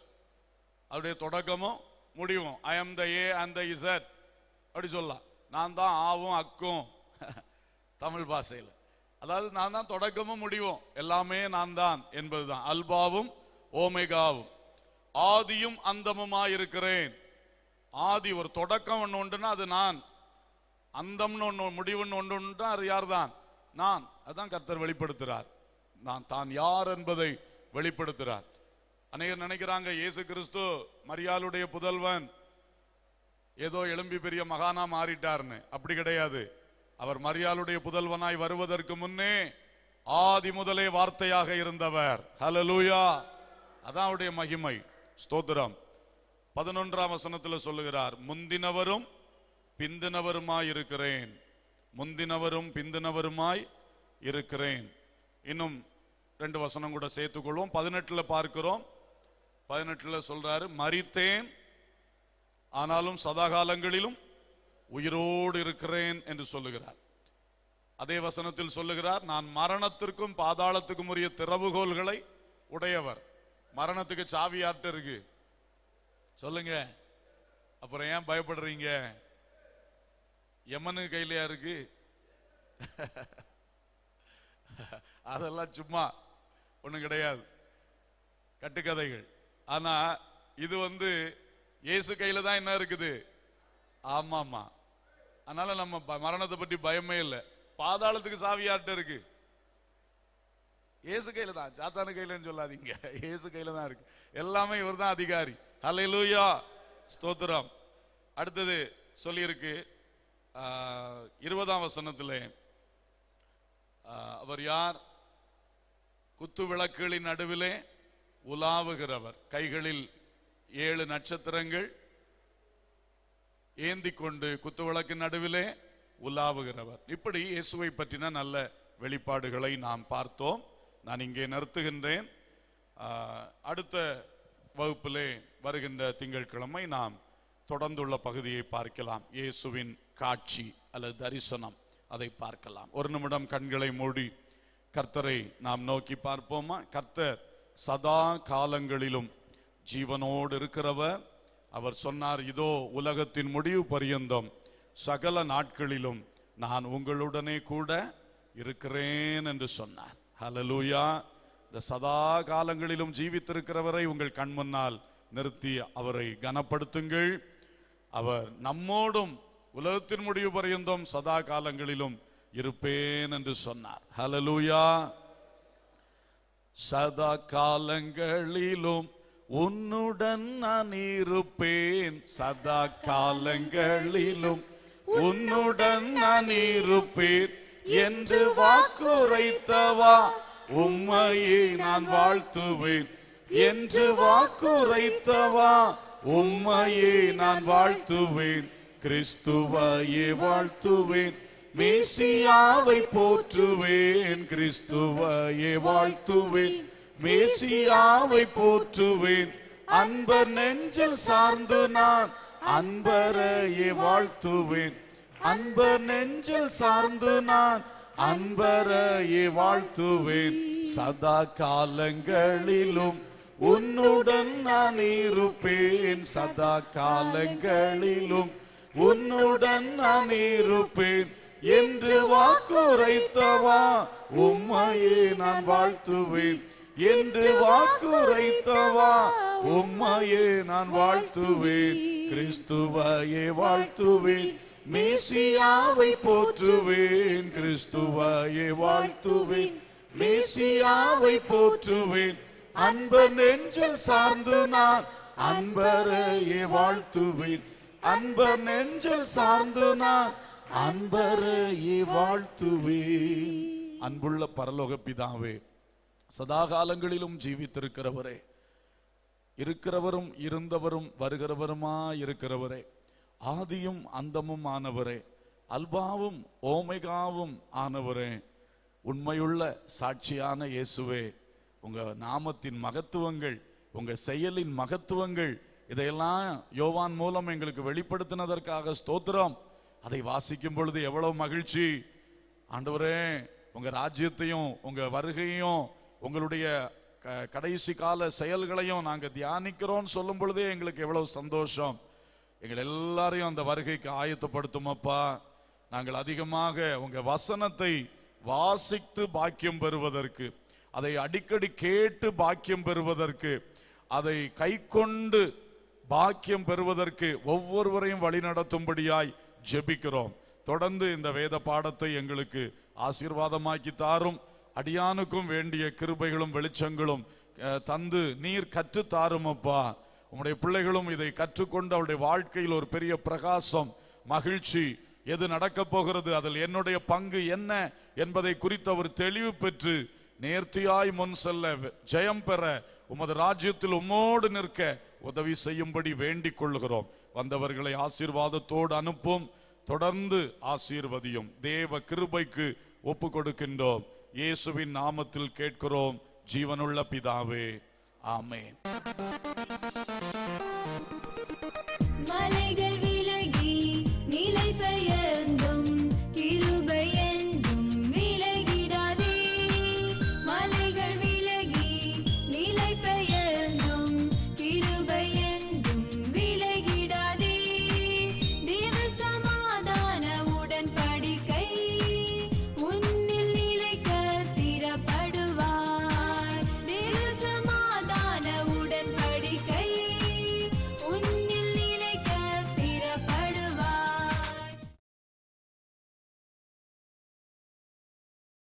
Speaker 1: அவருடைய தொடக்கமும் முடிவும் I am the A and the Z அப்படி சொல்லலாம் நான் தான் ஆவும் அக்கும் *laughs* தமிழ் பாஷையில் அதாவது நான் தான் தொடக்கமும் முடிவும் எல்லாமே நான் தான் என்பதுதான் அல்பாவும் ஓமேகாவும் ஆதியும் அந்தமுமா இருக்கிறேன் ஆதி ஒரு தொடக்கம் ஒன்று உண்டுன்னா அது நான் அந்தம்னு ஒன்று முடிவுன்னு ஒன்று உண்டுன்னா அது யார் தான் நான் அதுதான் கர்த்தர் வெளிப்படுத்துகிறார் நான் தான் யார் என்பதை வெளிப்படுத்துகிறார் அநேகர் நினைக்கிறாங்க இயேசு கிறிஸ்து மரியாளுடைய புதல்வன் ஏதோ எலும்பி பெரிய மகானா மாறிட்டார்னு அப்படி கிடையாது அவர் மரியாளுடைய புதல்வனாய் வருவதற்கு முன்னே ஆதி முதலே வார்த்தையாக இருந்தவர் ஹலலூயா அதான் அவருடைய மகிமை ஸ்தோத்திரம் பதினொன்றாம் வசனத்தில் சொல்லுகிறார் முந்தினவரும் பிந்தினவருமாய் இருக்கிறேன் முந்தினவரும் பிந்தினவருமாய் இருக்கிறேன் இன்னும் ரெண்டு வசனம் கூட சேர்த்துக்கொள்வோம் பதினெட்டுல பார்க்கிறோம் பதினெட்டுல சொல்றாரு மறித்தேன் ஆனாலும் சதாகாலங்களிலும் உயிரோடு இருக்கிறேன் என்று சொல்லுகிறார் அதே வசனத்தில் சொல்லுகிறார் நான் மரணத்திற்கும் பாதாளத்துக்கும் உரிய திறவுகோள்களை உடையவர் மரணத்துக்கு சாவி ஆட்டு இருக்கு சொல்லுங்க அப்புறம் ஏன் பயப்படுறீங்க எம்மனு கையிலையா இருக்கு *laughs* அதெல்லாம் சும்மா ஒன்றும் கிடையாது கட்டுக்கதைகள் ஆனா இது வந்து இயேசு கையில தான் என்ன இருக்குது ஆமாமா அதனால நம்ம மரணத்தை பற்றி பயமே இல்லை பாதாளத்துக்கு சாவியாட்ட இருக்கு ஏசு கையில தான் சாத்தான கையிலன்னு சொல்லாதீங்க *laughs* ஏசு கையில தான் இருக்கு எல்லாமே இவர் தான் அதிகாரி ஹலை லூயா ஸ்தோத்திரம் அடுத்தது சொல்லியிருக்கு இருபதாம் வசனத்தில் அவர் யார் குத்து விளக்குகளின் நடுவிலே உலாவுகிறவர் கைகளில் ஏழு நட்சத்திரங்கள் ஏந்தி கொண்டு குத்துவிளக்கு நடுவிலே உலாவுகிறவர் இப்படி இயேசுவை பற்றின நல்ல வெளிப்பாடுகளை நாம் பார்த்தோம் நான் இங்கே நிறுத்துகின்றேன் அடுத்த வகுப்பிலே வருகின்ற திங்கட்கிழமை நாம் தொடர்ந்துள்ள பகுதியை பார்க்கலாம் இயேசுவின் காட்சி அல்லது தரிசனம் அதை பார்க்கலாம் ஒரு நிமிடம் கண்களை மூடி கர்த்தரை நாம் நோக்கி பார்ப்போமா கர்த்தர் சதா காலங்களிலும் ஜீவனோடு இருக்கிறவர் அவர் சொன்னார் இதோ உலகத்தின் முடிவு பரியந்தம் சகல நாட்களிலும் நான் உங்களுடனே கூட இருக்கிறேன் என்று சொன்னார் ஹலலூயா இந்த சதா காலங்களிலும் ஜீவித்திருக்கிறவரை உங்கள் கண் முன்னால் நிறுத்தி அவரை கனப்படுத்துங்கள் அவர் நம்மோடும் உலகத்தின் முடிவு பரியந்தம் சதா காலங்களிலும் இருப்பேன் என்று சொன்னார் ஹலலூயா சதா காலங்களிலும் உன்னுடன் நான் இருப்பேன் சதா காலங்களிலும் உன்னுடன் நான் இருப்பேன் என்று வாக்குரைத்தவா உம்மையே நான் வாழ்த்துவேன் என்று வாக்குரைத்தவா உம்மையே நான் வாழ்த்துவேன் கிறிஸ்துவையே வாழ்த்துவேன் மேசியாவை போற்றுவேன் கிறிஸ்துவையே வாழ்த்துவேன் மேசியாவை போற்றுவேன் அன்பர் நெஞ்சில் சார்ந்து நான் அன்பரையே வாழ்த்துவேன் அன்பர் நெஞ்சில் சார்ந்து நான் அன்பரையே வாழ்த்துவேன் சதா காலங்களிலும் உன்னுடன் நான் இருப்பேன் சதா காலங்களிலும் உன்னுடன் நான் இருப்பேன் என்று வாக்குரைத்தவா உம்மையே நான் வாழ்த்துவேன் என்று வாக்குரைத்தவா உம்மையே நான் வாழ்த்துவேன் கிறிஸ்துவையே வாழ்த்துவேன் மேசியாவை போற்றுவேன் கிறிஸ்துவையே வாழ்த்துவேன் மேசியாவை போற்றுவேன் அன்ப நெஞ்சல் சார்ந்து நான் அன்பரையே வாழ்த்துவேன் அன்ப நெஞ்சல் சார்ந்து நான் அன்பரையே வாழ்த்துவேன் அன்புள்ள பரலோக பிதாவே சதாகாலங்களிலும் ஜீவித்திருக்கிறவரே இருக்கிறவரும் இருந்தவரும் வருகிறவருமா இருக்கிறவரே ஆதியும் அந்தமும் ஆனவரே அல்பாவும் ஓமைகாவும் ஆனவரே உண்மையுள்ள சாட்சியான இயேசுவே உங்க நாமத்தின் மகத்துவங்கள் உங்க செயலின் மகத்துவங்கள் இதையெல்லாம் யோவான் மூலம் எங்களுக்கு வெளிப்படுத்தினதற்காக ஸ்தோத்திரம் அதை வாசிக்கும் பொழுது எவ்வளவு மகிழ்ச்சி ஆண்டவரே உங்க ராஜ்யத்தையும் உங்க வருகையும் உங்களுடைய கடைசி கால செயல்களையும் நாங்கள் தியானிக்கிறோம் சொல்லும் பொழுதே எங்களுக்கு எவ்வளவு சந்தோஷம் எங்கள் எல்லாரையும் அந்த வருகைக்கு ஆயத்தப்படுத்துமப்பா நாங்கள் அதிகமாக உங்கள் வசனத்தை வாசித்து பாக்கியம் பெறுவதற்கு அதை அடிக்கடி கேட்டு பாக்கியம் பெறுவதற்கு அதை கை கொண்டு பாக்கியம் பெறுவதற்கு ஒவ்வொருவரையும் வழிநடத்தும்படியாய் ஜெபிக்கிறோம் தொடர்ந்து இந்த வேத பாடத்தை எங்களுக்கு ஆசீர்வாதமாக்கி தாரும் அடியானுக்கும் வேண்டிய கிருபைகளும் வெளிச்சங்களும் தந்து நீர் கற்று தாருமப்பா உம்முடைய பிள்ளைகளும் இதை கற்றுக்கொண்டு அவருடைய வாழ்க்கையில் ஒரு பெரிய பிரகாசம் மகிழ்ச்சி எது நடக்க போகிறது அதில் என்னுடைய பங்கு என்ன என்பதை குறித்து அவர் தெளிவு பெற்று நேர்த்தியாய் முன் செல்ல ஜெயம் பெற உமது ராஜ்யத்தில் உம்மோடு நிற்க உதவி செய்யும்படி வேண்டிக் கொள்கிறோம் வந்தவர்களை ஆசீர்வாதத்தோடு அனுப்பும் தொடர்ந்து ஆசீர்வதியும் தேவ கிருபைக்கு ஒப்பு கொடுக்கின்றோம் இயேசுவின் நாமத்தில் கேட்கிறோம் ஜீவனுள்ள பிதாவே ஆமேன் மலைகள்